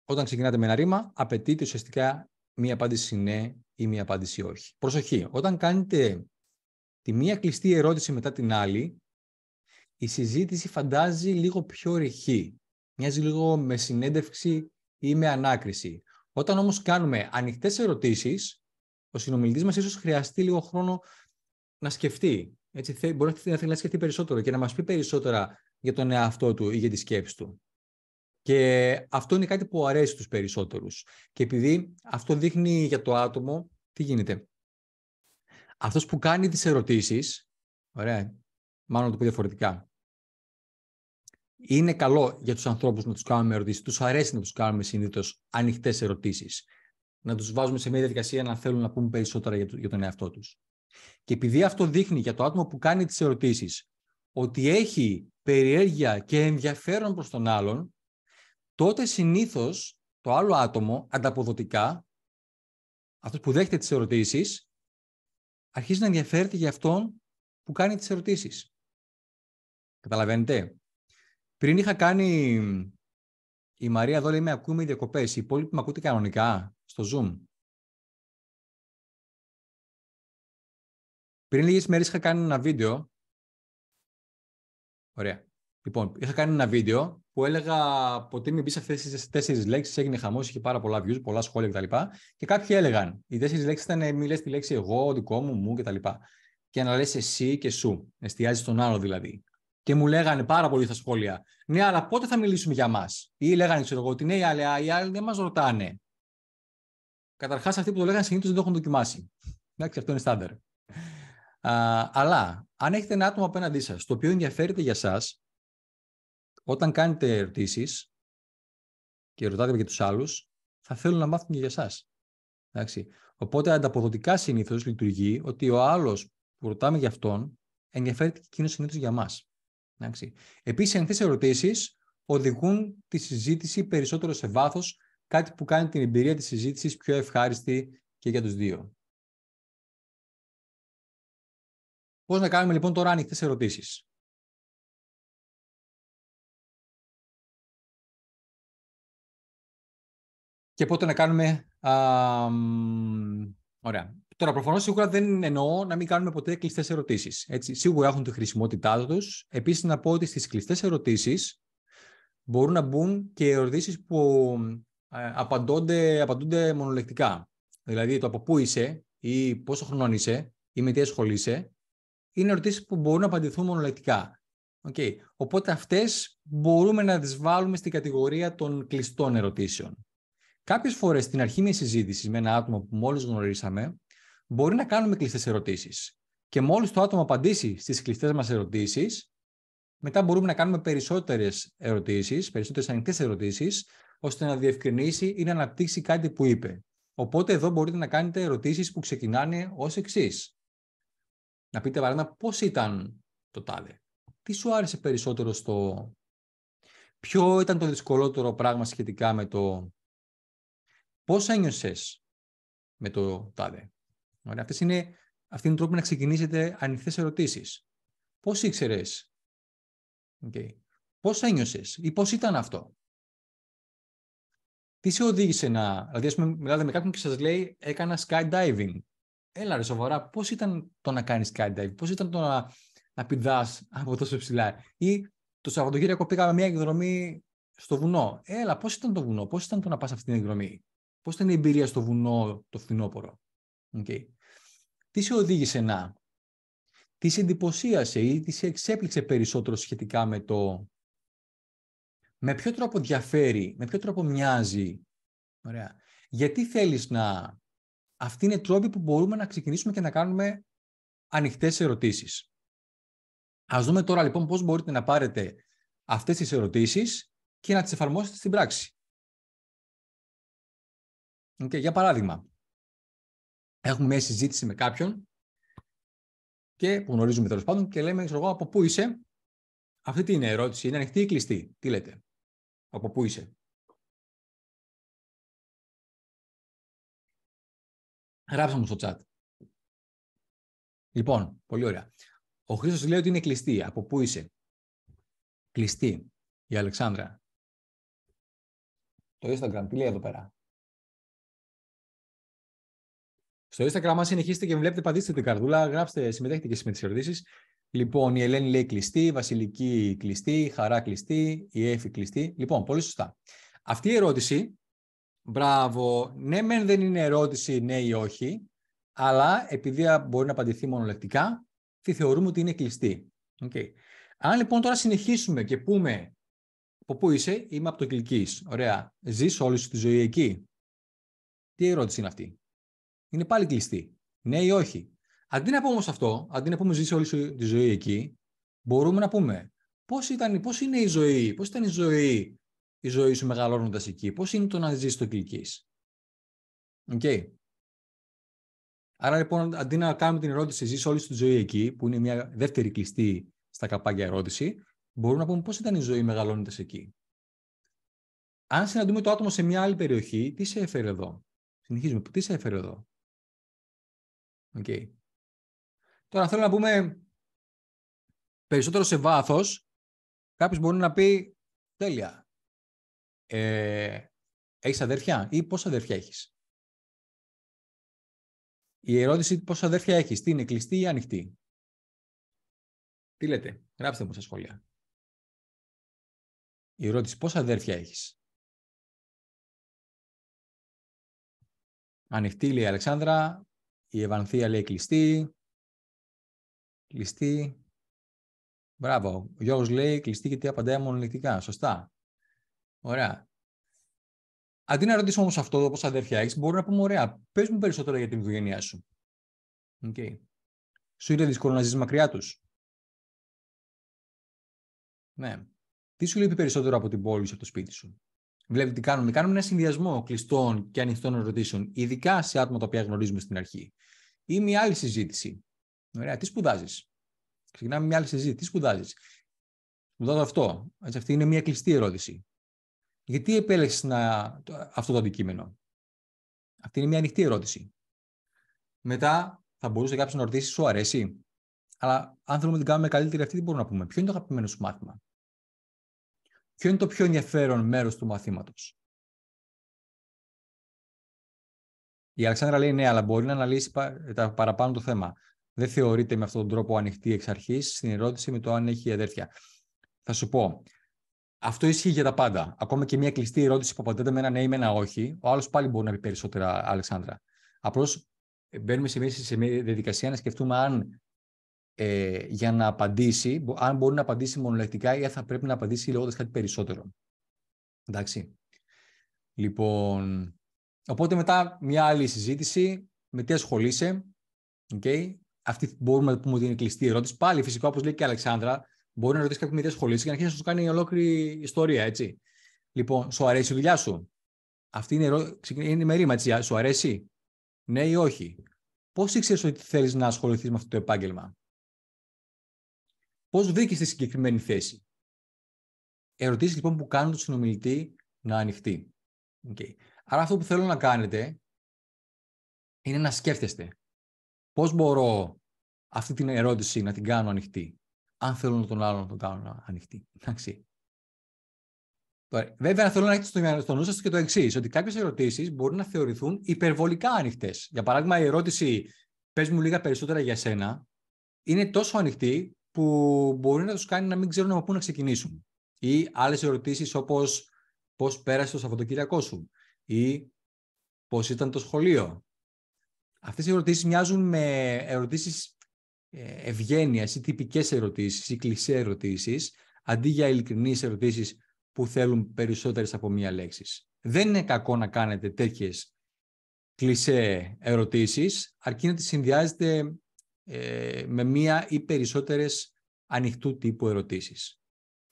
όταν ξεκινάτε με ένα ρήμα, απαιτείται ουσιαστικά μία απάντηση ναι ή μία απάντηση όχι. Προσοχή, όταν κάνετε τη μία κλειστή ερώτηση μετά την άλλη, η συζήτηση φαντάζει λίγο πιο ρηχή. Μοιάζει λίγο με συνέντευξη ή με ανάκριση. Όταν όμως κάνουμε ανοιχτές ερωτήσεις, ο συνομιλητής μας ίσως χρειαστεί λίγο χρόνο να σκεφτεί. Έτσι, μπορεί να θέλει να σκεφτεί περισσότερο και να μας πει περισσότερα για τον εαυτό του ή για τη σκέψη του. Και αυτό είναι κάτι που αρέσει τους περισσότερους. Και επειδή αυτό δείχνει για το άτομο, τι γίνεται. Αυτός που κάνει τις ερωτήσεις, ωραία, μάλλον το πω διαφορετικά, είναι καλό για τους ανθρώπους να τους κάνουμε ερωτήσεις. Τους αρέσει να τους κάνουμε συνήθως ανοιχτές ερωτήσεις. Να τους βάζουμε σε μια διαδικασία να θέλουν να πούμε περισσότερα για τον εαυτό τους. Και επειδή αυτό δείχνει για το άτομο που κάνει τις ερωτήσεις ότι έχει περιέργεια και ενδιαφέρον προς τον άλλον, τότε συνήθως το άλλο άτομο ανταποδοτικά, αυτός που δέχεται τις ερωτήσεις, αρχίζει να ενδιαφέρεται για αυτόν που κάνει τις ερωτήσεις. Καταλαβαίνετε. Πριν είχα κάνει... Η Μαρία εδώ λέει με ακούμε διακοπές. Οι υπόλοιποι με ακούτε κανονικά στο Zoom. Πριν λίγες μέρες είχα κάνει ένα βίντεο. Ωραία. Λοιπόν, είχα κάνει ένα βίντεο που έλεγα ποτέ μην σε αυτές τις τέσσερις λέξεις, έγινε χαμός, είχε πάρα πολλά views, πολλά σχόλια κτλ. Και κάποιοι έλεγαν, οι τέσσερις λέξεις ήταν μη λε τη λέξη εγώ, δικό μου, μου κτλ. Και να λες εσύ και σου. Εστιάζεις τον άλλο δηλαδή. Και μου λέγανε πάρα πολύ στα σχόλια, ναι, αλλά πότε θα μιλήσουμε για μας. Ή λέγανε, ξέρω εγώ, ότι ναι, αλλά οι άλλοι δεν μας ρωτάνε. Καταρχάς, αυτοί που το λέγανε συνήθως δεν το έχουν δοκιμάσει. Εντάξει, αυτό είναι στάνταρ. Αλλά αν έχετε ένα άτομο απέναντί σας το οποίο ενδιαφέρεται για εσά όταν κάνετε ερωτήσεις και ρωτάτε για τους άλλους, θα θέλουν να μάθουν και για εσάς. Οπότε ανταποδοτικά συνήθως λειτουργεί ότι ο άλλος που ρωτάμε για αυτόν ενδιαφέρεται και εκείνο συνήθω για μας. Επίση, Επίσης, ερωτήσει ερωτήσεις οδηγούν τη συζήτηση περισσότερο σε βάθος κάτι που κάνει την εμπειρία της συζήτησης πιο ευχάριστη και για τους δύο. Πώς να κάνουμε λοιπόν τώρα ανοιχτέ ερωτήσεις. και πότε να κάνουμε... Α, ωραία. Τώρα, προφανώς σίγουρα δεν εννοώ να μην κάνουμε ποτέ κλειστές ερωτήσεις. Σίγουρα έχουν τη χρησιμότητά τους. Επίσης, να πω ότι στις κλειστές ερωτήσεις μπορούν να μπουν και ερωτήσεις που ε, απαντώνται, απαντούνται μονολεκτικά. Δηλαδή, το από πού είσαι ή πόσο χρονών είσαι ή με τι ασχολείσαι, είναι ερωτήσεις που μπορούν να απαντηθούν μονολεκτικά. Okay. Οπότε αυτές μπορούμε να τις βάλουμε στην κατηγορία των κλειστών ερωτήσεων. Κάποιες φορές στην αρχή μιας συζήτησης με ένα άτομο που μόλις γνωρίσαμε, μπορεί να κάνουμε κλειστές ερωτήσεις. Και μόλις το άτομο απαντήσει στις κλειστές μας ερωτήσεις, μετά μπορούμε να κάνουμε περισσότερες ερωτήσεις, περισσότερες ανοιχτές ερωτήσεις, ώστε να διευκρινίσει ή να αναπτύξει κάτι που είπε. Οπότε εδώ μπορείτε να κάνετε ερωτήσεις που ξεκινάνε ως εξής. Να πείτε παράδειγμα πώς ήταν το τάδε. Τι σου άρεσε περισσότερο στο. Ποιο ήταν το δυσκολότερο πράγμα σχετικά με το Πώς ένιωσες με το τάδε. είναι, αυτή είναι η τρόπο να ξεκινήσετε ανοιχτές ερωτήσεις. Πώς ήξερες, Okay. Πώς ένιωσες ή πώς ήταν αυτό. Τι σε οδήγησε να... Δηλαδή, ας πούμε, μιλάτε με κάποιον και σας λέει έκανα skydiving. Έλα ρε σοβαρά, Πώς ήταν το να κάνεις skydiving, πώς ήταν το να, να πηδάς από τόσο ψηλά. Ή το Σαββατοκύριακο πήγαμε μια εκδρομή στο βουνό. Έλα, πώς ήταν το βουνό, Πώς ήταν το να πας αυτή την εκδρομή. Πώς ήταν η εμπειρία στο βουνό το φθινόπωρο. Okay. Τι σε οδήγησε να, τι σε εντυπωσίασε ή τι σε εξέπληξε περισσότερο σχετικά με το με ποιο τρόπο διαφέρει, με ποιο τρόπο μοιάζει. Γιατί θέλεις να... Αυτοί είναι τρόποι που μπορούμε να ξεκινήσουμε και να κάνουμε ανοιχτές ερωτήσεις. Ας δούμε τώρα λοιπόν πώς μπορείτε να πάρετε αυτές τις ερωτήσεις και να τις εφαρμόσετε στην πράξη. Okay, για παράδειγμα, έχουμε μια συζήτηση με κάποιον και που γνωρίζουμε τέλος πάντων και λέμε, από πού είσαι. Αυτή η ερώτηση είναι ανοιχτή ή κλειστή. Τι λέτε, από πού είσαι. Γράψαμε μου στο chat. Λοιπόν, πολύ ωραία. Ο Χρήστος λέει ότι είναι κλειστή. Από πού είσαι. Κλειστή. Η Αλεξάνδρα. Το Instagram, τι λέει εδώ πέρα. Στο Instagram, αν συνεχίστε και με βλέπετε, πατήστε την καρδούλα, γράψτε, συμμετέχετε και εσεί με τι ερωτήσει. Λοιπόν, η Ελένη λέει κλειστή, η Βασιλική κλειστή, η Χαρά κλειστή, η Έφη κλειστή. Λοιπόν, πολύ σωστά. Αυτή η ερώτηση, μπράβο, ναι, μεν δεν είναι ερώτηση ναι ή όχι, αλλά επειδή μπορεί να απαντηθεί μονολεκτικά, τη θεωρούμε ότι είναι κλειστή. Okay. Αν λοιπόν τώρα συνεχίσουμε και πούμε από πού είσαι, είμαι από το Κλικής. Ωραία. Ζεις όλη σου τη ζωή εκεί. Τι ερώτηση είναι αυτή είναι πάλι κλειστή. Ναι ή όχι. Αντί να πούμε όμως αυτό, αντί να πούμε ζήσει όλη τη ζωή εκεί, μπορούμε να πούμε πώς, ήταν, πώς είναι η ζωή, πώς μπορουμε να πουμε πω ηταν πως ειναι η ζωη πω ηταν η ζωή σου μεγαλώνοντας εκεί, Πώς είναι το να ζεις το κλικί. Οκ. Άρα λοιπόν, αντί να κάνουμε την ερώτηση «Ζεις όλη τη ζωή εκεί», που είναι μια δεύτερη κλειστή στα καπάκια ερώτηση, μπορούμε να πούμε πώς ήταν η ζωή μεγαλώνοντας εκεί. Αν συναντούμε το άτομο σε μια άλλη περιοχή, τι σε έφερε εδώ. Συνεχίζουμε. Τι σε έφερε εδώ. Okay. Τώρα θέλω να πούμε περισσότερο σε βάθος. Κάποιος μπορεί να πει τέλεια. Ε, έχεις αδέρφια ή πόσα αδέρφια έχεις. Η ερώτηση πόσα αδέρφια έχεις, τι είναι κλειστή ή ανοιχτή. Τι λέτε, γράψτε μου στα σχόλια. Η ερώτηση πόσα αδέρφια έχεις. Ανοιχτή λέει η Αλεξάνδρα, η Ευανθία λέει κλειστή. Κλειστή. Μπράβο. Ο Γιώργος λέει κλειστή γιατί απαντάει μονολεκτικά. Σωστά. Ωραία. Αντί να ρωτήσω όμως αυτό, όπω αδέρφια έχεις, μπορούμε να πούμε: Ωραία, πες μου περισσότερα για την οικογένειά σου. Okay. Σου είναι δύσκολο να ζεις μακριά τους. Ναι. Τι σου λείπει περισσότερο από την πόλη σου, από το σπίτι σου. Βλέπετε τι κάνουμε. Κάνουμε ένα συνδυασμό κλειστών και ανοιχτών ερωτήσεων, ειδικά σε άτομα τα οποία γνωρίζουμε στην αρχή. Ή μια άλλη συζήτηση. Ωραία, τι σπουδάζεις. Ξεκινάμε μια άλλη συζήτηση. Τι σπουδάζεις. Σπουδάζω αυτό. Έτσι, αυτή είναι μια κλειστή ερώτηση. Γιατί επέλεξες να... αυτό το αντικείμενο. Αυτή είναι μια ανοιχτή ερώτηση. Μετά θα μπορούσε κάποιος να ρωτήσει, σου αρέσει. Αλλά αν θέλουμε να την κάνουμε καλύτερη αυτή, τι μπορούμε να πούμε. Ποιο είναι το αγαπημένο σου μάθημα. Ποιο είναι το πιο ενδιαφέρον μέρος του μαθήματος. Η Αλεξάνδρα λέει ναι, αλλά μπορεί να αναλύσει τα παραπάνω το θέμα. Δεν θεωρείται με αυτόν τον τρόπο ανοιχτή εξ αρχής στην ερώτηση με το αν έχει αδέρφια. Θα σου πω. Αυτό ισχύει για τα πάντα. Ακόμα και μια κλειστή ερώτηση που απαντάται με ένα ναι ή με ένα όχι, ο άλλος πάλι μπορεί να πει περισσότερα, Αλεξάνδρα. Απλώς μπαίνουμε σε μια διαδικασία να σκεφτούμε αν ε, για να απαντήσει, αν μπορεί να απαντήσει μονολεκτικά ή αν θα πρέπει να απαντήσει λέγοντας κάτι περισσότερο. Εντάξει. Λοιπόν, οπότε μετά μια άλλη συζήτηση, με τι ασχολείσαι, okay. αυτή μπορούμε να πούμε ότι είναι κλειστή ερώτηση. Πάλι φυσικά, όπως λέει και η Αλεξάνδρα, μπορεί να ρωτήσει κάποιον με τι ασχολείσαι και να αρχίσει να σου κάνει ολόκληρη ιστορία, έτσι. Λοιπόν, σου αρέσει η δουλειά σου. Αυτή είναι, η είναι Σου αρέσει. Ναι ή όχι. Πώς ήξερες ότι θέλεις να ασχοληθείς με αυτό το επάγγελμα. Πώς βρήκε τη συγκεκριμένη θέση. Ερωτήσεις λοιπόν που κάνουν τον συνομιλητή να ανοιχτεί. Okay. Άρα αυτό που θέλω να κάνετε είναι να σκέφτεστε Πώς μπορώ αυτή την ερώτηση να την κάνω ανοιχτή, αν θέλω τον άλλον να τον κάνω ανοιχτή. Εντάξει. βέβαια, θέλω να έχετε στο νου σας και το εξής, ότι κάποιες ερωτήσεις μπορεί να θεωρηθούν υπερβολικά ανοιχτές. Για παράδειγμα, η ερώτηση Πες μου λίγα περισσότερα για σένα είναι τόσο ανοιχτή που μπορεί να τους κάνει να μην ξέρουν από πού να ξεκινήσουν. Ή άλλες ερωτήσεις όπως πώς πέρασε το Σαββατοκύριακό σου ή πώς ήταν το σχολείο. Αυτές οι ερωτήσεις μοιάζουν με ερωτήσεις ε, ευγένειας ή τυπικές ερωτήσεις ή κλεισέ ερωτήσεις αντί για ειλικρινείς ερωτήσεις που θέλουν περισσότερες από μία λέξη. Δεν είναι κακό να κάνετε τέτοιες κλεισέ ερωτήσεις αρκεί να τις συνδυάζετε ε, με μία ή περισσότερες ανοιχτού τύπου ερωτήσεις.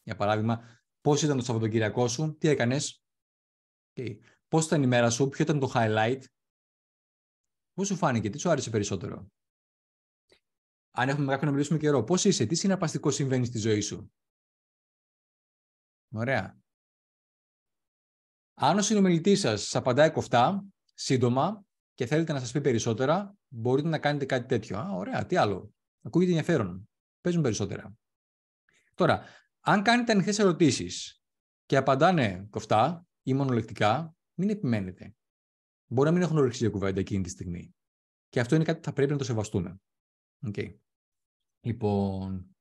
Για παράδειγμα, πώς ήταν το Σαββατοκυριακό σου, τι έκανες, okay. πώς ήταν η μέρα σου, ποιο ήταν το highlight, πώς σου φάνηκε, τι σου άρεσε περισσότερο. Αν έχουμε κάποιο να μιλήσουμε καιρό, πώς είσαι, τι συναρπαστικό συμβαίνει στη ζωή σου. Ωραία. Αν ο συνομιλητής σας απαντάει κοφτά, σύντομα, και θέλετε να σας πει περισσότερα, μπορείτε να κάνετε κάτι τέτοιο. Α, ωραία, τι άλλο. Ακούγεται ενδιαφέρον. Παίζουν περισσότερα. Τώρα, αν κάνετε ανοιχτές ερωτήσεις και απαντάνε κοφτά ή μονολεκτικά, μην επιμένετε. Μπορεί να μην έχουν όρεξη για κουβέντα εκείνη τη στιγμή. Και αυτό είναι κάτι που θα πρέπει να το σεβαστούμε. Okay. Λοιπόν,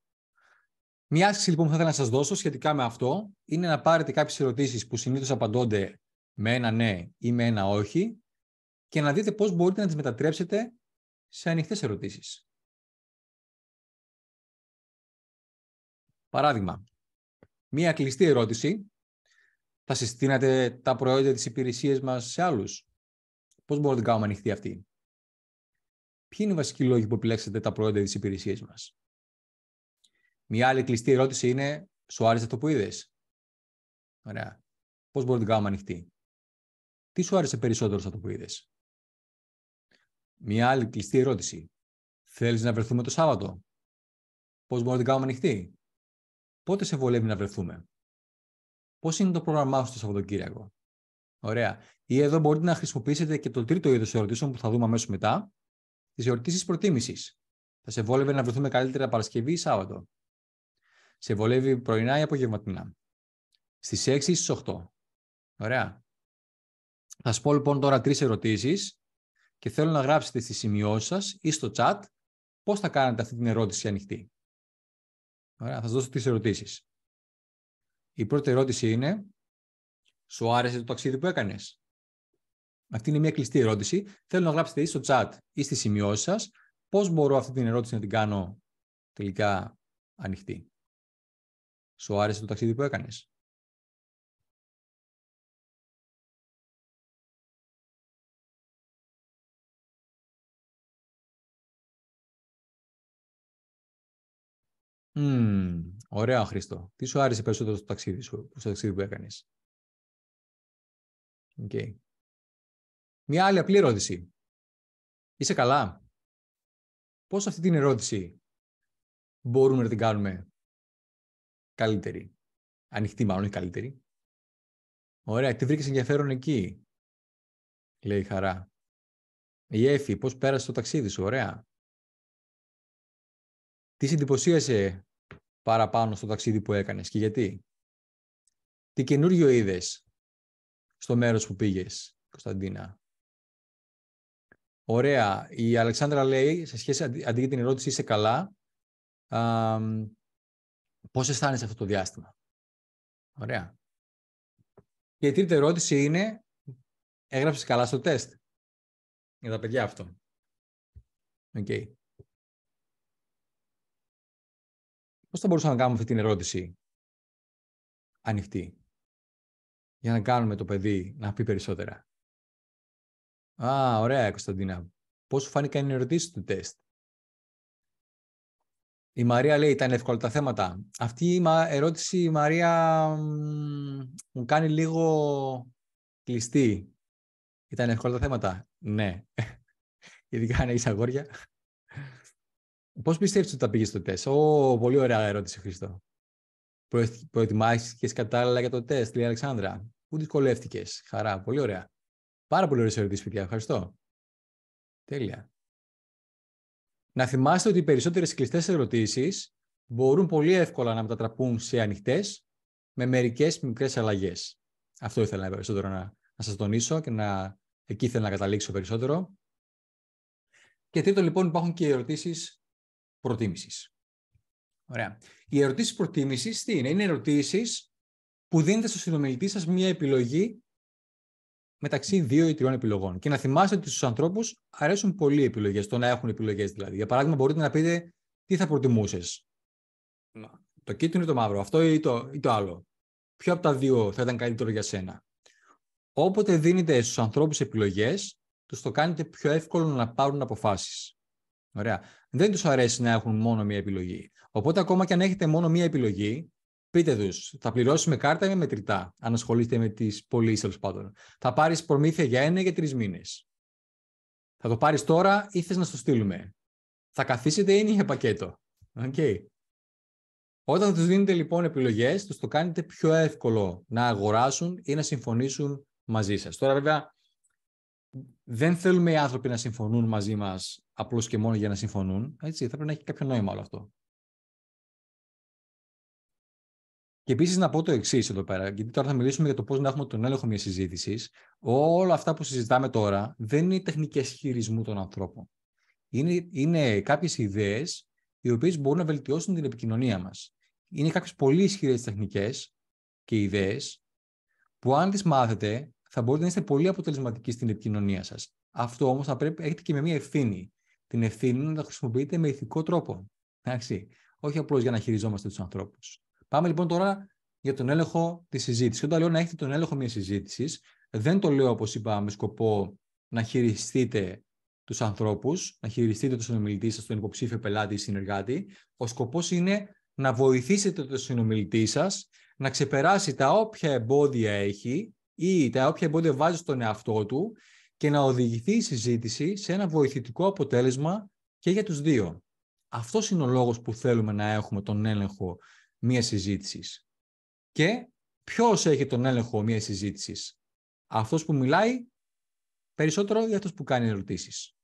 μια άσκηση λοιπόν που θα ήθελα να σας δώσω σχετικά με αυτό είναι να πάρετε κάποιες ερωτήσεις που συνήθως απαντώνται με ένα ναι ή με ένα όχι και να δείτε πώς μπορείτε να τις μετατρέψετε σε ανοιχτές ερωτήσεις. Παράδειγμα, μία κλειστή ερώτηση. Θα συστήνατε τα προϊόντα της υπηρεσίας μας σε άλλους. Πώς μπορούμε να την κάνουμε ανοιχτή αυτή. Ποιοι είναι οι βασικοί λόγοι που επιλέξατε τα προϊόντα της υπηρεσίας μας. Μία άλλη κλειστή ερώτηση είναι, σου άρεσε αυτό που είδες. Ωραία. Πώς μπορούμε να την κάνουμε ανοιχτή. Τι σου άρεσε περισσότερο σε αυτό που είδες. Μια άλλη κλειστή ερώτηση. Θέλεις να βρεθούμε το Σάββατο. Πώς μπορούμε να την κάνουμε ανοιχτή. Πότε σε βολεύει να βρεθούμε. Πώς είναι το πρόγραμμά σου το Σαββατοκύριακο. Ωραία. Ή εδώ μπορείτε να χρησιμοποιήσετε και το τρίτο είδος ερωτήσεων που θα δούμε αμέσως μετά, τις ερωτήσεις προτίμησης. Θα σε βόλευε να βρεθούμε καλύτερα Παρασκευή ή Σάββατο. Σε βολεύει πρωινά ή απογευματινά. Στις 6 ή στις 8. Ωραία. Θα σου πω λοιπόν τώρα τρεις ερωτήσεις και θέλω να γράψετε στις σημειώσεις σας ή στο chat πώς θα κάνετε αυτή την ερώτηση ανοιχτή. Ωραία, θα σας δώσω τις ερωτήσεις. Η πρώτη ερώτηση είναι, σου άρεσε το ταξίδι που έκανες. Αυτή είναι μια κλειστή ερώτηση. Θέλω να γράψετε ή στο chat ή στις σημειώσεις σας πώς μπορώ αυτή την ερώτηση να την κάνω τελικά ανοιχτή. Σου άρεσε το ταξίδι που έκανες. Mm, ωραία, Χρήστο. Τι σου άρεσε περισσότερο στο ταξίδι σου, στο ταξίδι που έκανες. Okay. Μια άλλη απλή ερώτηση. Είσαι καλά. Πώς αυτή την ερώτηση μπορούμε να την κάνουμε καλύτερη. Ανοιχτή μάλλον, όχι καλύτερη. Ωραία, τι βρήκες ενδιαφέρον εκεί. Λέει η χαρά. Η Εφη, πώς πέρασε το ταξίδι σου, ωραία. Τι συντυπωσίασε παραπάνω στο ταξίδι που έκανες και γιατί. Τι καινούριο είδες στο μέρος που πήγες, Κωνσταντίνα. Ωραία. Η Αλεξάνδρα λέει, σε σχέση αντί για την ερώτηση είσαι καλά, α, πώς αισθάνεσαι αυτό το διάστημα. Ωραία. Και η τρίτη ερώτηση είναι, έγραψες καλά στο τεστ. Για τα παιδιά αυτό. Οκ. Okay. πώς θα μπορούσαμε να κάνουμε αυτή την ερώτηση ανοιχτή για να κάνουμε το παιδί να πει περισσότερα. Α, ωραία, Κωνσταντίνα. Πώς σου φάνηκαν οι ερωτήση του τεστ. Η Μαρία λέει, ήταν εύκολα τα θέματα. Αυτή η ερώτηση, η Μαρία, μου κάνει λίγο κλειστή. Ήταν εύκολα τα θέματα. Ναι. Ειδικά αν έχεις αγόρια. Πώς πιστεύεις ότι θα πήγες στο τεστ, Ω, πολύ ωραία ερώτηση, Χρήστο» Προετοιμάστηκε κατάλληλα για το τεστ, λέει Αλεξάνδρα. Πού δυσκολεύτηκες. Χαρά, πολύ ωραία. Πάρα πολύ ωραία ερωτήσεις, παιδιά. Ευχαριστώ. Τέλεια. Να θυμάστε ότι οι περισσότερες κλειστές ερωτήσεις μπορούν πολύ εύκολα να μετατραπούν σε ανοιχτές με μερικές μικρές αλλαγές. Αυτό ήθελα περισσότερο να, να σας τονίσω και να, εκεί ήθελα να καταλήξω περισσότερο. Και τρίτο, λοιπόν, υπάρχουν και ερωτήσεις προτίμησης. Ωραία. Οι ερωτήσεις προτίμησης τι είναι, είναι ερωτήσεις που δίνετε στο συνομιλητή σας μία επιλογή μεταξύ δύο ή τριών επιλογών. Και να θυμάστε ότι στους ανθρώπους αρέσουν πολύ οι επιλογές, το να έχουν επιλογές δηλαδή. Για παράδειγμα, μπορείτε να πείτε τι θα προτιμούσες. Ναι. Το κίτρινο ή το μαύρο, αυτό ή το, ή το άλλο. Ποιο από τα δύο θα ήταν καλύτερο για σένα. Όποτε δίνετε στους ανθρώπους επιλογές, τους το κάνετε πιο εύκολο να πάρουν αποφάσεις. Ωραία δεν τους αρέσει να έχουν μόνο μία επιλογή. Οπότε ακόμα και αν έχετε μόνο μία επιλογή, πείτε τους, θα πληρώσεις με κάρτα ή με μετρητά, αν ασχολείστε με τις πωλήσεις τέλος πάντων. Θα πάρεις προμήθεια για ένα ή για τρεις μήνες. Θα το πάρεις τώρα ή θες να στο στείλουμε. Θα καθίσετε ή είναι πακέτο. Okay. Όταν τους δίνετε λοιπόν επιλογές, τους το κάνετε πιο εύκολο να αγοράσουν ή να συμφωνήσουν μαζί σας. Τώρα, βέβαια, δεν θέλουμε οι άνθρωποι να συμφωνούν μαζί μας απλώς και μόνο για να συμφωνούν. Έτσι, θα πρέπει να έχει κάποιο νόημα όλο αυτό. Και επίσης να πω το εξής εδώ πέρα, γιατί τώρα θα μιλήσουμε για το πώς να έχουμε τον έλεγχο μιας συζήτησης. Όλα αυτά που συζητάμε τώρα δεν είναι τεχνικές χειρισμού των ανθρώπων. Είναι, είναι κάποιες ιδέες οι οποίες μπορούν να βελτιώσουν την επικοινωνία μας. Είναι κάποιες πολύ ισχυρές τεχνικές και ιδέες που, αν τις μάθετε, θα μπορείτε να είστε πολύ αποτελεσματικοί στην επικοινωνία σας. Αυτό όμως θα πρέπει έχετε και με μια ευθύνη. Την ευθύνη να τα χρησιμοποιείτε με ηθικό τρόπο. Εντάξει. Όχι απλώς για να χειριζόμαστε τους ανθρώπους. Πάμε λοιπόν τώρα για τον έλεγχο της συζήτησης. Όταν λέω να έχετε τον έλεγχο μιας συζήτησης, δεν το λέω όπως είπα με σκοπό να χειριστείτε τους ανθρώπους, να χειριστείτε τον συνομιλητή σας, τον υποψήφιο πελάτη ή συνεργάτη. Ο σκοπός είναι να βοηθήσετε τον συνομιλητή σας να ξεπεράσει τα όποια εμπόδια έχει ή τα όποια εμπόδια βάζει στον εαυτό του και να οδηγηθεί η συζήτηση σε ένα βοηθητικό αποτέλεσμα και για τους δύο. Αυτός είναι ο λόγος που θέλουμε να έχουμε τον έλεγχο μιας συζήτησης. Και ποιος έχει τον έλεγχο μιας συζήτησης, Αυτός που μιλάει περισσότερο ή αυτός που κάνει ερωτήσεις.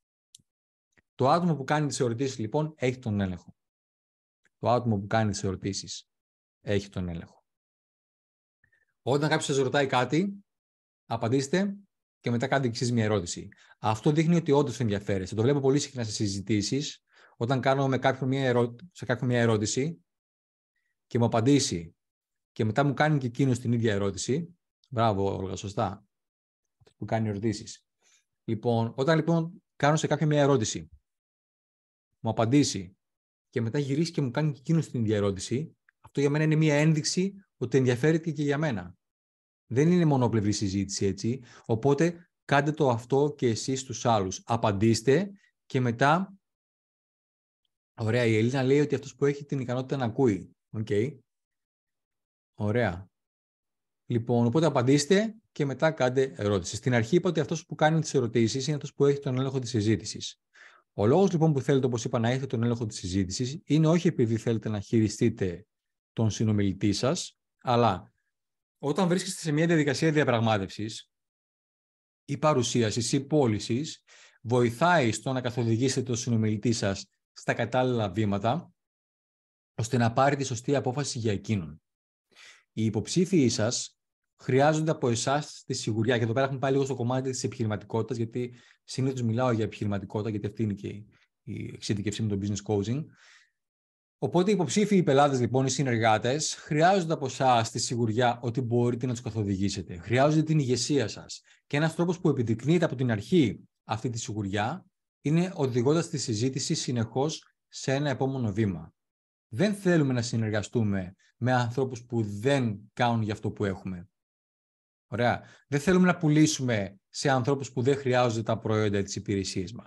Το άτομο που κάνει τις ερωτήσεις, λοιπόν, έχει τον έλεγχο. Το άτομο που κάνει τις ερωτήσεις έχει τον έλεγχο. Όταν κάποιος σας ρωτάει κάτι, απαντήστε και μετά κάντε εξή μια ερώτηση. Αυτό δείχνει ότι όντως ενδιαφέρεστε. Το βλέπω πολύ συχνά σε συζητήσεις. Όταν κάνω με κάποιον μια ερω... σε κάποιον μια ερώτηση και μου απαντήσει και μετά μου κάνει και εκείνος την ίδια ερώτηση. Μπράβο, Όλγα, σωστά. Αυτό που κάνει ερωτήσεις. Λοιπόν, όταν λοιπόν κάνω σε κάποιον μια ερώτηση, μου απαντήσει και μετά γυρίσει και μου κάνει και εκείνος την ίδια ερώτηση, αυτό για μένα είναι μια ένδειξη ότι ενδιαφέρεται και για μένα. Δεν είναι μονοπλευρή συζήτηση έτσι. Οπότε κάντε το αυτό και εσείς στους άλλους. Απαντήστε και μετά... Ωραία, η Ελίνα λέει ότι αυτός που έχει την ικανότητα να ακούει. Οκ. Okay. Ωραία. Λοιπόν, οπότε απαντήστε και μετά κάντε ερώτηση. Στην αρχή είπα ότι αυτός που κάνει τις ερωτήσεις είναι αυτός που έχει τον έλεγχο της συζήτησης. Ο λόγος λοιπόν που θέλετε, όπως είπα, να έχετε τον έλεγχο της συζήτησης είναι όχι επειδή θέλετε να χειριστείτε τον συνομιλητή σας. Αλλά όταν βρίσκεστε σε μια διαδικασία διαπραγμάτευσης, ή παρουσίασης ή πώλησης, βοηθάει στο να καθοδηγήσετε τον συνομιλητή σας στα κατάλληλα βήματα, ώστε να πάρει τη σωστή απόφαση για εκείνον. Οι υποψήφοι σας χρειάζονται από εσάς τη σιγουριά. Και εδώ πέρα έχουμε πάει λίγο στο κομμάτι της επιχειρηματικότητας, γιατί συνήθως μιλάω για επιχειρηματικότητα, γιατί αυτή είναι και η εξειδικευσή μου το business coaching. Οπότε οι υποψήφοι πελάτες, λοιπόν, οι συνεργάτες, χρειάζονται από εσάς τη σιγουριά ότι μπορείτε να τους καθοδηγήσετε. Χρειάζονται την ηγεσία σας. Και ένας τρόπος που επιδεικνύεται από την αρχή αυτή τη σιγουριά είναι οδηγώντας τη συζήτηση συνεχώς σε ένα επόμενο βήμα. Δεν θέλουμε να συνεργαστούμε με ανθρώπους που δεν κάνουν για αυτό που έχουμε. Ωραία. Δεν θέλουμε να πουλήσουμε σε ανθρώπους που δεν χρειάζονται τα προϊόντα της υπηρεσίας μας.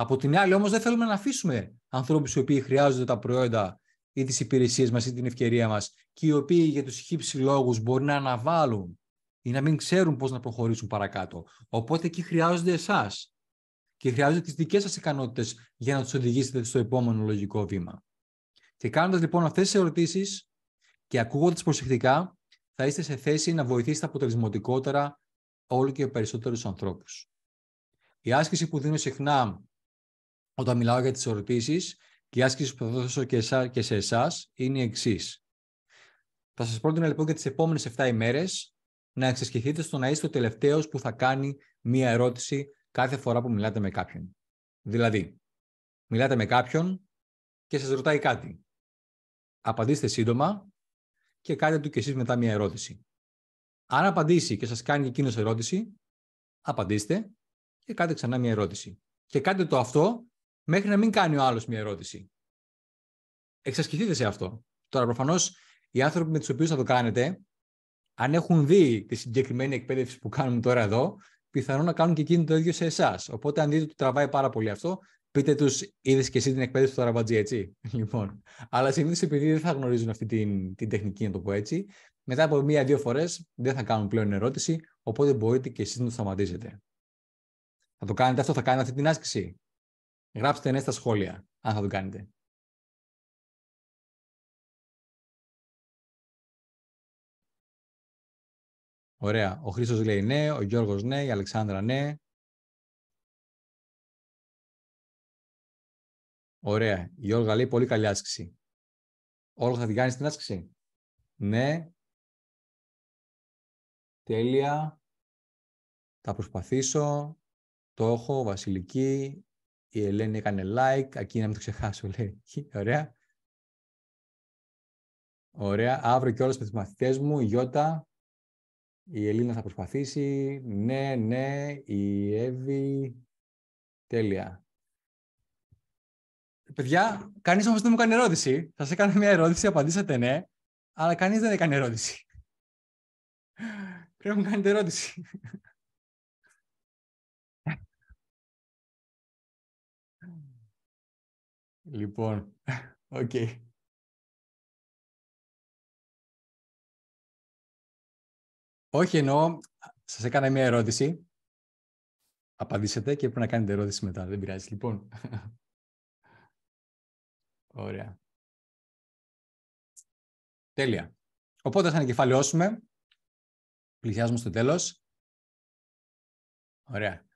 Από την άλλη, όμως, δεν θέλουμε να αφήσουμε ανθρώπους οι οποίοι χρειάζονται τα προϊόντα ή τις υπηρεσίες μας ή την ευκαιρία μας και οι οποίοι για τους χύψη λόγους μπορεί να αναβάλουν ή να μην ξέρουν πώς να προχωρήσουν παρακάτω. Οπότε εκεί χρειάζονται εσάς και χρειάζονται τις δικές σας ικανότητες για να τους οδηγήσετε στο επόμενο λογικό βήμα. Και κάνοντας λοιπόν αυτές τις ερωτήσεις και ακούγοντας προσεκτικά, θα είστε σε θέση να βοηθήσετε αποτελεσματικότερα όλο και περισσότερους ανθρώπους. Η άσκηση που δίνω συχνά όταν μιλάω για τις ερωτήσεις και η άσκηση που θα δώσω και, εσά, και σε εσάς είναι η εξής. Θα σας πρότεινα λοιπόν για τις επόμενες 7 ημέρες να εξασκηθείτε στο να είστε ο τελευταίος που θα κάνει μία ερώτηση κάθε φορά που μιλάτε με κάποιον. Δηλαδή, μιλάτε με κάποιον και σας ρωτάει κάτι. Απαντήστε σύντομα και κάντε του κι εσείς μετά μία ερώτηση. Αν απαντήσει και σας κάνει εκείνος ερώτηση, απαντήστε και κάντε ξανά μία ερώτηση. Και κάντε το αυτό μέχρι να μην κάνει ο άλλος μια ερώτηση. Εξασκηθείτε σε αυτό. Τώρα, προφανώς, οι άνθρωποι με τους οποίους θα το κάνετε, αν έχουν δει τη συγκεκριμένη εκπαίδευση που κάνουμε τώρα εδώ, πιθανόν να κάνουν και εκείνη το ίδιο σε εσάς. Οπότε, αν δείτε ότι τραβάει πάρα πολύ αυτό, πείτε τους, είδες και εσύ την εκπαίδευση του Ραμπατζή, έτσι. Λοιπόν. Αλλά συνήθως επειδή δεν θα γνωρίζουν αυτή την, την τεχνική, να το πω έτσι, μετά από μία-δύο φορές δεν θα κάνουν πλέον ερώτηση, οπότε μπορείτε και εσείς να το σταματήσετε. Θα το κάνετε αυτό, θα κάνετε αυτή την άσκηση. Γράψτε ναι στα σχόλια, αν θα το κάνετε. Ωραία. Ο Χρήστος λέει ναι, ο Γιώργος ναι, η Αλεξάνδρα ναι. Ωραία. Η Όλγα λέει πολύ καλή άσκηση. Όλγα θα την κάνεις την άσκηση. Ναι. Τέλεια. Θα προσπαθήσω. Το έχω. Βασιλική η Ελένη έκανε like, ακεί να μην το ξεχάσω, λέει. Ωραία. Ωραία. Αύριο και με τις μαθητές μου, η Γιώτα. Η Ελίνα θα προσπαθήσει. Ναι, ναι, η Εύη. Τέλεια. Παιδιά, κανείς όμως δεν μου κάνει ερώτηση. σας έκανα μια ερώτηση, απαντήσατε ναι, αλλά κανείς δεν έκανε ερώτηση. Πρέπει να μου κάνετε ερώτηση. Λοιπόν, οκ. Okay. Όχι εννοώ, σας έκανα μια ερώτηση. Απαντήσετε και πρέπει να κάνετε ερώτηση μετά, δεν πειράζει. Λοιπόν, ωραία. Τέλεια. Οπότε θα ανακεφαλαιώσουμε. Πλησιάζουμε στο τέλος. Ωραία.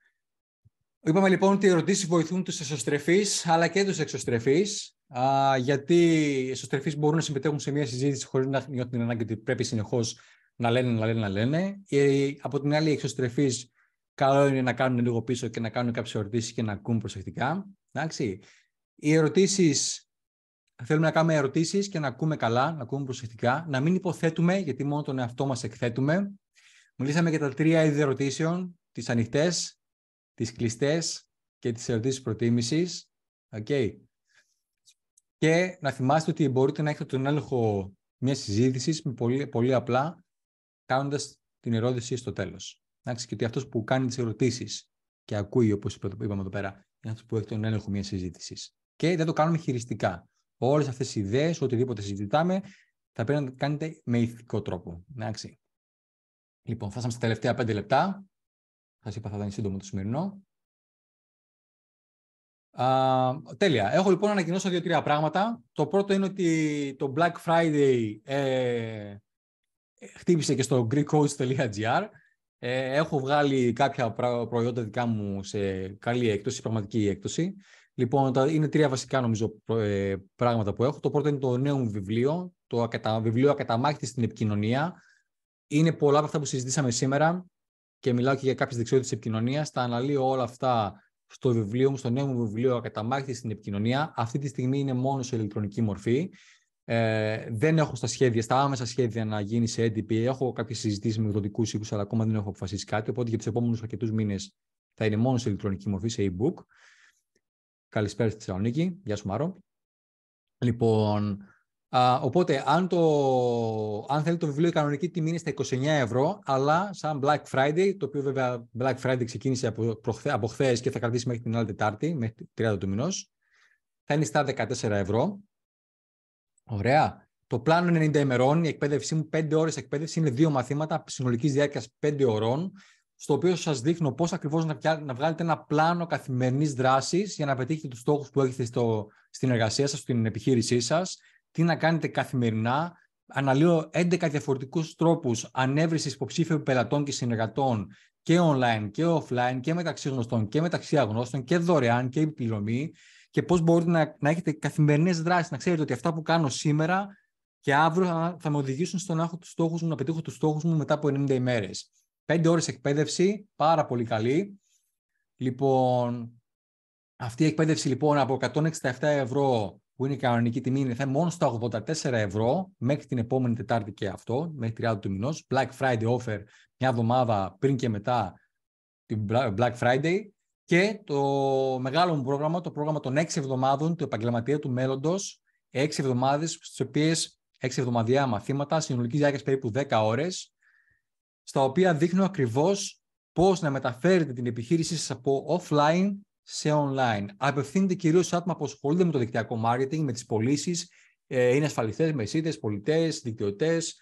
Είπαμε λοιπόν ότι οι ερωτήσεις βοηθούν τους εσωστρεφείς αλλά και τους εξωστρεφείς. Γιατί οι εσωστρεφείς μπορούν να συμμετέχουν σε μια συζήτηση χωρίς να νιώθουν την ανάγκη ότι πρέπει συνεχώς να λένε, να λένε, να λένε. από την άλλη, οι εξωστρεφείς καλό είναι να κάνουν λίγο πίσω και να κάνουν κάποιες ερωτήσεις και να ακούν προσεκτικά. Εντάξει. Οι ερωτήσεις. Θέλουμε να κάνουμε ερωτήσεις και να ακούμε καλά, να ακούμε προσεκτικά, να μην υποθέτουμε, γιατί μόνο τον εαυτό μας εκθέτουμε. Μιλήσαμε για τα τρία είδη ερωτήσεων, τις ανοιχτές, τις κλειστές και τις ερωτήσεις προτίμησης. Okay. Και να θυμάστε ότι μπορείτε να έχετε τον έλεγχο μιας συζήτησης πολύ, πολύ απλά κάνοντας την ερώτηση στο τέλος. και ότι αυτός που κάνει τις ερωτήσεις και ακούει, όπως είπαμε εδώ πέρα, είναι αυτός που έχει τον έλεγχο μιας συζήτησης. Και δεν το κάνουμε χειριστικά. Όλες αυτές οι ιδέες, οτιδήποτε συζητάμε, θα πρέπει να το κάνετε με ηθικό τρόπο. Λοιπόν, φτάσαμε στα τελευταία πέντε λεπτά. Σας είπα θα ήταν σύντομο το σημερινό. τέλεια. Έχω λοιπόν να ανακοινώσω δύο-τρία πράγματα. Το πρώτο είναι ότι το Black Friday ε, χτύπησε και στο GreekCoach.gr. Ε, έχω βγάλει κάποια προϊόντα δικά μου σε καλή έκπτωση, πραγματική έκπτωση. Λοιπόν, είναι τρία βασικά νομίζω ε, πράγματα που έχω. Το πρώτο είναι το νέο μου βιβλίο, το βιβλίο «Ακαταμάχητη στην επικοινωνία». Είναι πολλά από αυτά που συζητήσαμε σήμερα και μιλάω και για κάποιες δεξιότητες επικοινωνίας. Τα αναλύω όλα αυτά στο βιβλίο μου, στο νέο μου βιβλίο Ακαταμάχητη στην επικοινωνία. Αυτή τη στιγμή είναι μόνο σε ηλεκτρονική μορφή. Ε, δεν έχω στα σχέδια, στα άμεσα σχέδια να γίνει σε έντυπη. Έχω κάποιες συζητήσεις με εκδοτικού οίκους, αλλά ακόμα δεν έχω αποφασίσει κάτι. Οπότε για τους επόμενους αρκετούς μήνες θα είναι μόνο σε ηλεκτρονική μορφή, σε e-book. Καλησπέρα στη Θεσσαλονίκη. Γεια σου, Μάρο. Λοιπόν, οπότε, αν, το, αν θέλετε το βιβλίο, η κανονική τιμή είναι στα 29 ευρώ, αλλά σαν Black Friday, το οποίο βέβαια Black Friday ξεκίνησε από, προχθέ, και θα κρατήσει μέχρι την άλλη Τετάρτη, μέχρι 30 του μηνός, θα είναι στα 14 ευρώ. Ωραία. Το πλάνο είναι 90 ημερών, η εκπαίδευσή μου 5 ώρες εκπαίδευση, είναι δύο μαθήματα συνολικής διάρκειας 5 ωρών, στο οποίο σας δείχνω πώς ακριβώς να, βγάλετε ένα πλάνο καθημερινής δράσης για να πετύχετε τους στόχους που έχετε στο, στην εργασία σας, στην επιχείρησή σας τι να κάνετε καθημερινά. Αναλύω 11 διαφορετικούς τρόπους ανέβρισης υποψήφιων πελατών και συνεργατών και online και offline και μεταξύ γνωστών και μεταξύ αγνώστων και δωρεάν και επιπληρωμή και πώς μπορείτε να, να έχετε καθημερινές δράσεις, να ξέρετε ότι αυτά που κάνω σήμερα και αύριο θα με οδηγήσουν στο να έχω τους μου, να πετύχω τους στόχους μου μετά από 90 ημέρες. 5 ώρες εκπαίδευση, πάρα πολύ καλή. Λοιπόν, αυτή η εκπαίδευση λοιπόν από 167 ευρώ που είναι η κανονική τιμή, είναι θα μόνο στα 84 ευρώ μέχρι την επόμενη Τετάρτη και αυτό, μέχρι 30 του μηνός. Black Friday offer μια εβδομάδα πριν και μετά την Black Friday. Και το μεγάλο μου πρόγραμμα, το πρόγραμμα των 6 εβδομάδων του επαγγελματία του μέλλοντος, 6 εβδομάδες, στις οποίες 6 εβδομαδιαία μαθήματα, συνολική διάρκεια περίπου 10 ώρες, στα οποία δείχνω ακριβώς πώς να μεταφέρετε την επιχείρηση σας από offline σε online. Απευθύνεται κυρίως σε άτομα που ασχολούνται με το δικτυακό marketing, με τις πωλήσεις, ε, είναι ασφαλιστές, μεσίτες, πολιτές, δικτυωτές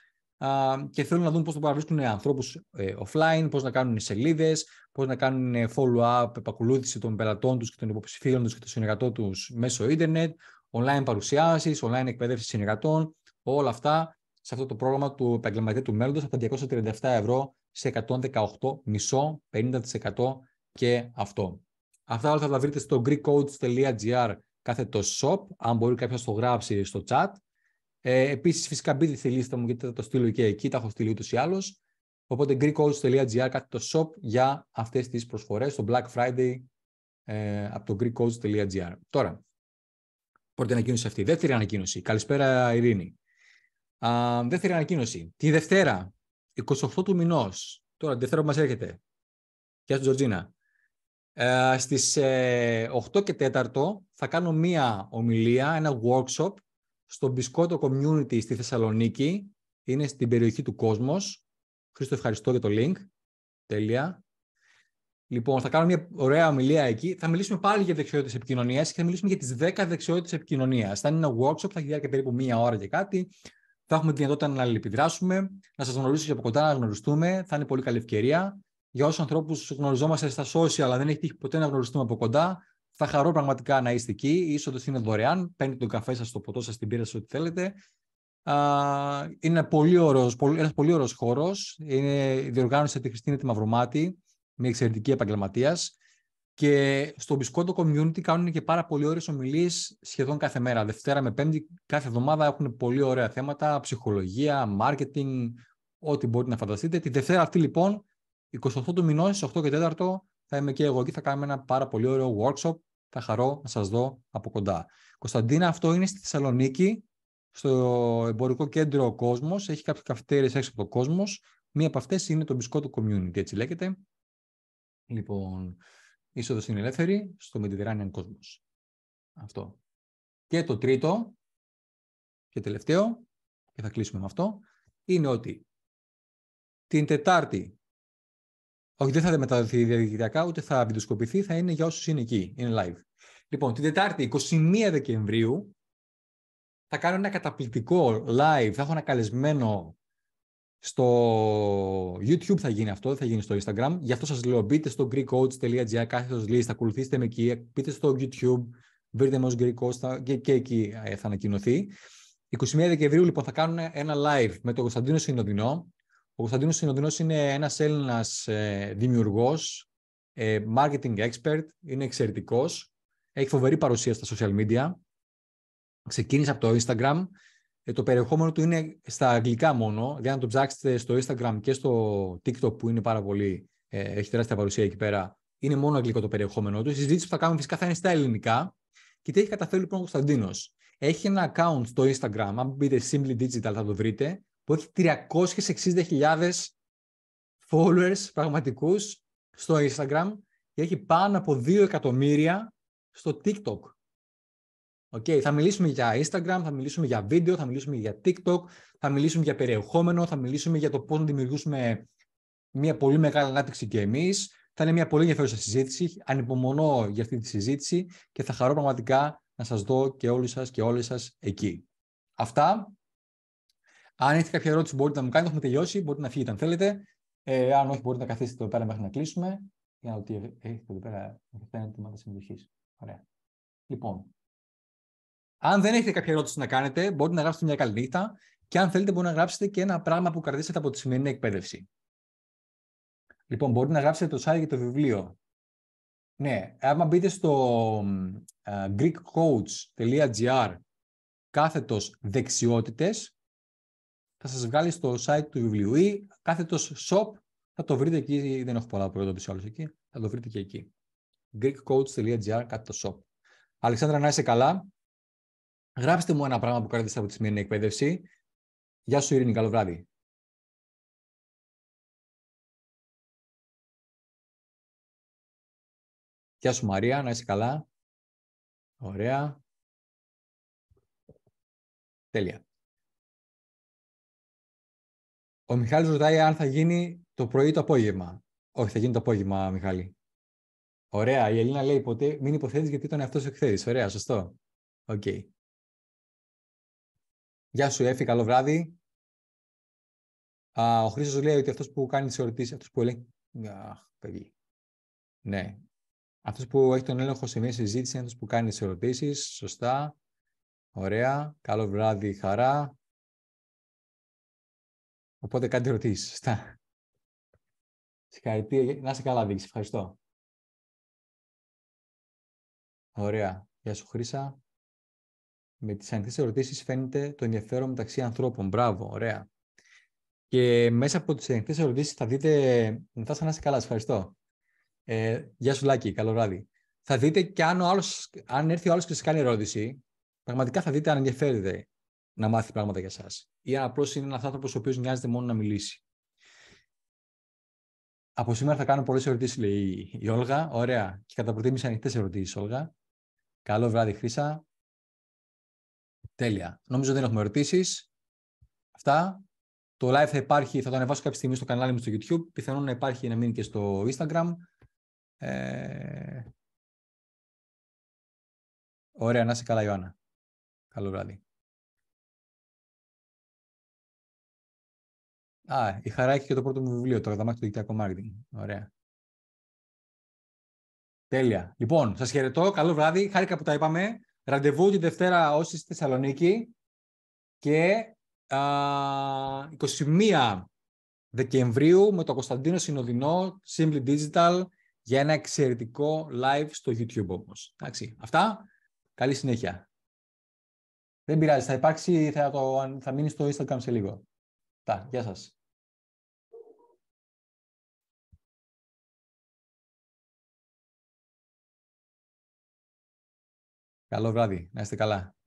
και θέλουν να δουν πώς θα παραβρίσκουν ανθρώπους ε, offline, πώς να κάνουν σελίδες, πώς να κάνουν ε, follow-up, επακολούθηση των πελατών τους και των υποψηφίων τους και των συνεργατών τους μέσω ίντερνετ, online παρουσιάσεις, online εκπαίδευση συνεργατών, όλα αυτά σε αυτό το πρόγραμμα του επαγγελματία του μέλλοντος από τα 237 ευρώ σε 118,5, 50% και αυτό. Αυτά όλα θα τα βρείτε στο greekcoach.gr το shop, αν μπορεί κάποιος να το γράψει στο chat. Ε, Επίσης, φυσικά μπείτε στη λίστα μου γιατί θα το στείλω και εκεί, τα έχω στείλει ούτως ή άλλως. Οπότε greekcoach.gr το shop για αυτές τις προσφορές, το Black Friday ε, από το greekcoach.gr. Τώρα, πρώτη ανακοίνωση αυτή. Δεύτερη ανακοίνωση. Καλησπέρα, Ειρήνη. Α, δεύτερη ανακοίνωση. Τη Δευτέρα, 28 του μηνός, τώρα τη Δευτέρα που μας έρχεται. Γεια σου, Τζορτζίνα. Ε, στις 8 ε, και 4 θα κάνω μία ομιλία, ένα workshop στο Μπισκότο Community στη Θεσσαλονίκη. Είναι στην περιοχή του Κόσμος. Χρήστο, ευχαριστώ για το link. Τέλεια. Λοιπόν, θα κάνω μια ωραία ομιλία εκεί. Θα μιλήσουμε πάλι για δεξιότητες επικοινωνίας και θα μιλήσουμε για τις 10 δεξιότητες επικοινωνίας. Θα είναι ένα workshop, θα έχει διάρκεια περίπου μία ώρα και κάτι. Θα έχουμε τη δυνατότητα να αλληλεπιδράσουμε, να σας γνωρίσουμε και από κοντά, να γνωριστούμε. Θα είναι πολύ καλή ευκαιρία για όσους ανθρώπους γνωριζόμαστε στα social, αλλά δεν έχει τύχει ποτέ να γνωριστούμε από κοντά, θα χαρώ πραγματικά να είστε εκεί. Η είσοδος είναι δωρεάν. Παίρνετε τον καφέ σας, το ποτό σας, την πύρα σας, ό,τι θέλετε. Είναι ένα πολύ ωραίος, ένας πολύ ωραίος χώρος. Είναι, διοργάνωσε τη Χριστίνα τη Μαυρομάτη, μια εξαιρετική επαγγελματίας. Και στο Μπισκότο Community κάνουν και πάρα πολύ ωραίες ομιλίες σχεδόν κάθε μέρα. Δευτέρα με Πέμπτη κάθε εβδομάδα έχουν πολύ ωραία θέματα, ψυχολογία, marketing, ό,τι μπορείτε να φανταστείτε. Τη Δευτέρα αυτή λοιπόν 28 του μηνός στις 8 και 4 θα είμαι και εγώ εκεί, θα κάνουμε ένα πάρα πολύ ωραίο workshop. Θα χαρώ να σας δω από κοντά. Κωνσταντίνα, αυτό είναι στη Θεσσαλονίκη, στο εμπορικό κέντρο ο κόσμος. Έχει κάποιες καυτέρες έξω από το κόσμος. Μία από αυτές είναι το μπισκότο community, έτσι λέγεται. Λοιπόν, είσοδος στην ελεύθερη στο Mediterranean Cosmos. Αυτό. Και το τρίτο και τελευταίο, και θα κλείσουμε με αυτό, είναι ότι την Τετάρτη όχι, δεν θα μεταδοθεί διαδικτυακά, ούτε θα βιντεοσκοπηθεί, θα είναι για όσους είναι εκεί, είναι live. Λοιπόν, την Τετάρτη, 21 Δεκεμβρίου, θα κάνω ένα καταπληκτικό live, θα έχω ένα καλεσμένο στο YouTube θα γίνει αυτό, δεν θα γίνει στο Instagram. Γι' αυτό σας λέω, μπείτε στο greekcoach.gr, κάθετος list, ακολουθήστε με εκεί, μπείτε στο YouTube, βρείτε με ως Greek και, εκεί ε, θα ανακοινωθεί. 21 Δεκεμβρίου λοιπόν θα κάνω ένα live με τον Κωνσταντίνο Συνοδεινό, ο Κωνσταντίνος Συνοδεινός είναι ένας Έλληνας ε, δημιουργός, ε, marketing expert, είναι εξαιρετικός, έχει φοβερή παρουσία στα social media, ξεκίνησε από το Instagram, ε, το περιεχόμενο του είναι στα αγγλικά μόνο, για αν το ψάξετε στο Instagram και στο TikTok που είναι πάρα πολύ, ε, έχει τεράστια παρουσία εκεί πέρα, είναι μόνο αγγλικό το περιεχόμενο του. Η συζήτηση που θα κάνουμε φυσικά θα είναι στα ελληνικά. Και τι έχει καταφέρει λοιπόν ο Κωνσταντίνος. Έχει ένα account στο Instagram. Αν μπείτε Simply Digital θα το βρείτε που έχει 360.000 followers πραγματικούς στο Instagram και έχει πάνω από 2 εκατομμύρια στο TikTok. Okay, θα μιλήσουμε για Instagram, θα μιλήσουμε για βίντεο, θα μιλήσουμε για TikTok, θα μιλήσουμε για περιεχόμενο, θα μιλήσουμε για το πώς να δημιουργήσουμε μια πολύ μεγάλη ανάπτυξη και εμείς. Θα είναι μια πολύ ενδιαφέρουσα συζήτηση. Ανυπομονώ για αυτή τη συζήτηση και θα χαρώ πραγματικά να σας δω και όλους σας και όλες σας εκεί. Αυτά. Αν έχετε κάποια ερώτηση, μπορείτε να μου κάνετε. Έχουμε τελειώσει. Μπορείτε να φύγετε αν θέλετε. Ε, αν όχι, μπορείτε να καθίσετε εδώ πέρα μέχρι να κλείσουμε. Για να ότι έχετε εδώ πέρα θέματα συμμετοχής. Ωραία. Λοιπόν, αν δεν έχετε κάποια ερώτηση να κάνετε, μπορείτε να γράψετε μια καλή νύχτα και αν θέλετε, μπορείτε να γράψετε και ένα πράγμα που κρατήσατε από τη σημερινή εκπαίδευση. Λοιπόν, μπορείτε να γράψετε το site για το βιβλίο. Ναι, άμα μπείτε στο ε, greekcoach.gr κάθετος δεξιότητες, θα σας βγάλει στο site του βιβλίου ή κάθετος shop, θα το βρείτε εκεί, δεν έχω πολλά προϊόντα τους εκεί, θα το βρείτε και εκεί. greekcoach.gr, το shop. Αλεξάνδρα, να είσαι καλά. Γράψτε μου ένα πράγμα που κρατήσατε από τη σημερινή εκπαίδευση. Γεια σου Ειρήνη, καλό βράδυ. Γεια σου Μαρία, να είσαι καλά. Ωραία. Τέλεια. Ο Μιχάλης ρωτάει αν θα γίνει το πρωί ή το απόγευμα. Όχι, θα γίνει το απόγευμα, Μιχάλη. Ωραία. Η Ελίνα λέει ποτέ μην υποθέτεις γιατί τον εαυτό σου Ωραία, σωστό. Οκ. Γεια σου, Εύφη, καλό βράδυ. Α, ο Χρήστος λέει ότι αυτός που κάνει τις ερωτήσεις, αυτός που λέει... Ναι. Αυτός που έχει τον έλεγχο σε μια συζήτηση είναι αυτός που κάνει τις ερωτήσεις. Σωστά. Ωραία. Καλό βράδυ, χαρά. Οπότε κάντε ερωτήσεις. Σωστά. Συγχαρητήρια. Να σε καλά, Δίκη. Ευχαριστώ. Ωραία. Γεια σου, Χρήσα. Με τις ανοιχτές ερωτήσεις φαίνεται το ενδιαφέρον μεταξύ ανθρώπων. Μπράβο, ωραία. Και μέσα από τις ανοιχτές ερωτήσεις θα δείτε... Μετά να είσαι καλά, ευχαριστώ. Ε, γεια σου, Λάκη. Καλό βράδυ. Θα δείτε και αν, ο αν έρθει ο άλλος και σας κάνει ερώτηση, πραγματικά θα δείτε αν ενδιαφέρεται να μάθει πράγματα για εσάς. Ή αν απλώς είναι ένας άνθρωπος ο οποίος νοιάζεται μόνο να μιλήσει. Από σήμερα θα κάνω πολλές ερωτήσεις, λέει η Όλγα. Ωραία. Και κατά προτίμηση ανοιχτές ερωτήσεις, Όλγα. Καλό βράδυ, Χρήσα. Τέλεια. Νομίζω δεν έχουμε ερωτήσεις. Αυτά. Το live θα υπάρχει, θα το ανεβάσω κάποια στιγμή στο κανάλι μου στο YouTube. Πιθανόν να υπάρχει να μείνει και στο Instagram. Ε... Ωραία, να είσαι καλά, Ιωάννα. Καλό βράδυ. Α, η χαρά έχει και το πρώτο μου βιβλίο, το Γαδαμάκι του Δικτυακού Μάρκετινγκ. Ωραία. Τέλεια. Λοιπόν, σας χαιρετώ. Καλό βράδυ. Χάρηκα που τα είπαμε. Ραντεβού τη Δευτέρα όσοι στη Θεσσαλονίκη. Και α, 21 Δεκεμβρίου με τον Κωνσταντίνο Συνοδεινό, Simply Digital, για ένα εξαιρετικό live στο YouTube όμως. Αυτά. Καλή συνέχεια. Δεν πειράζει. Θα υπάρξει, θα, θα μείνει στο Instagram σε λίγο. Τα, γεια σας. Καλό βράδυ. Να είστε καλά.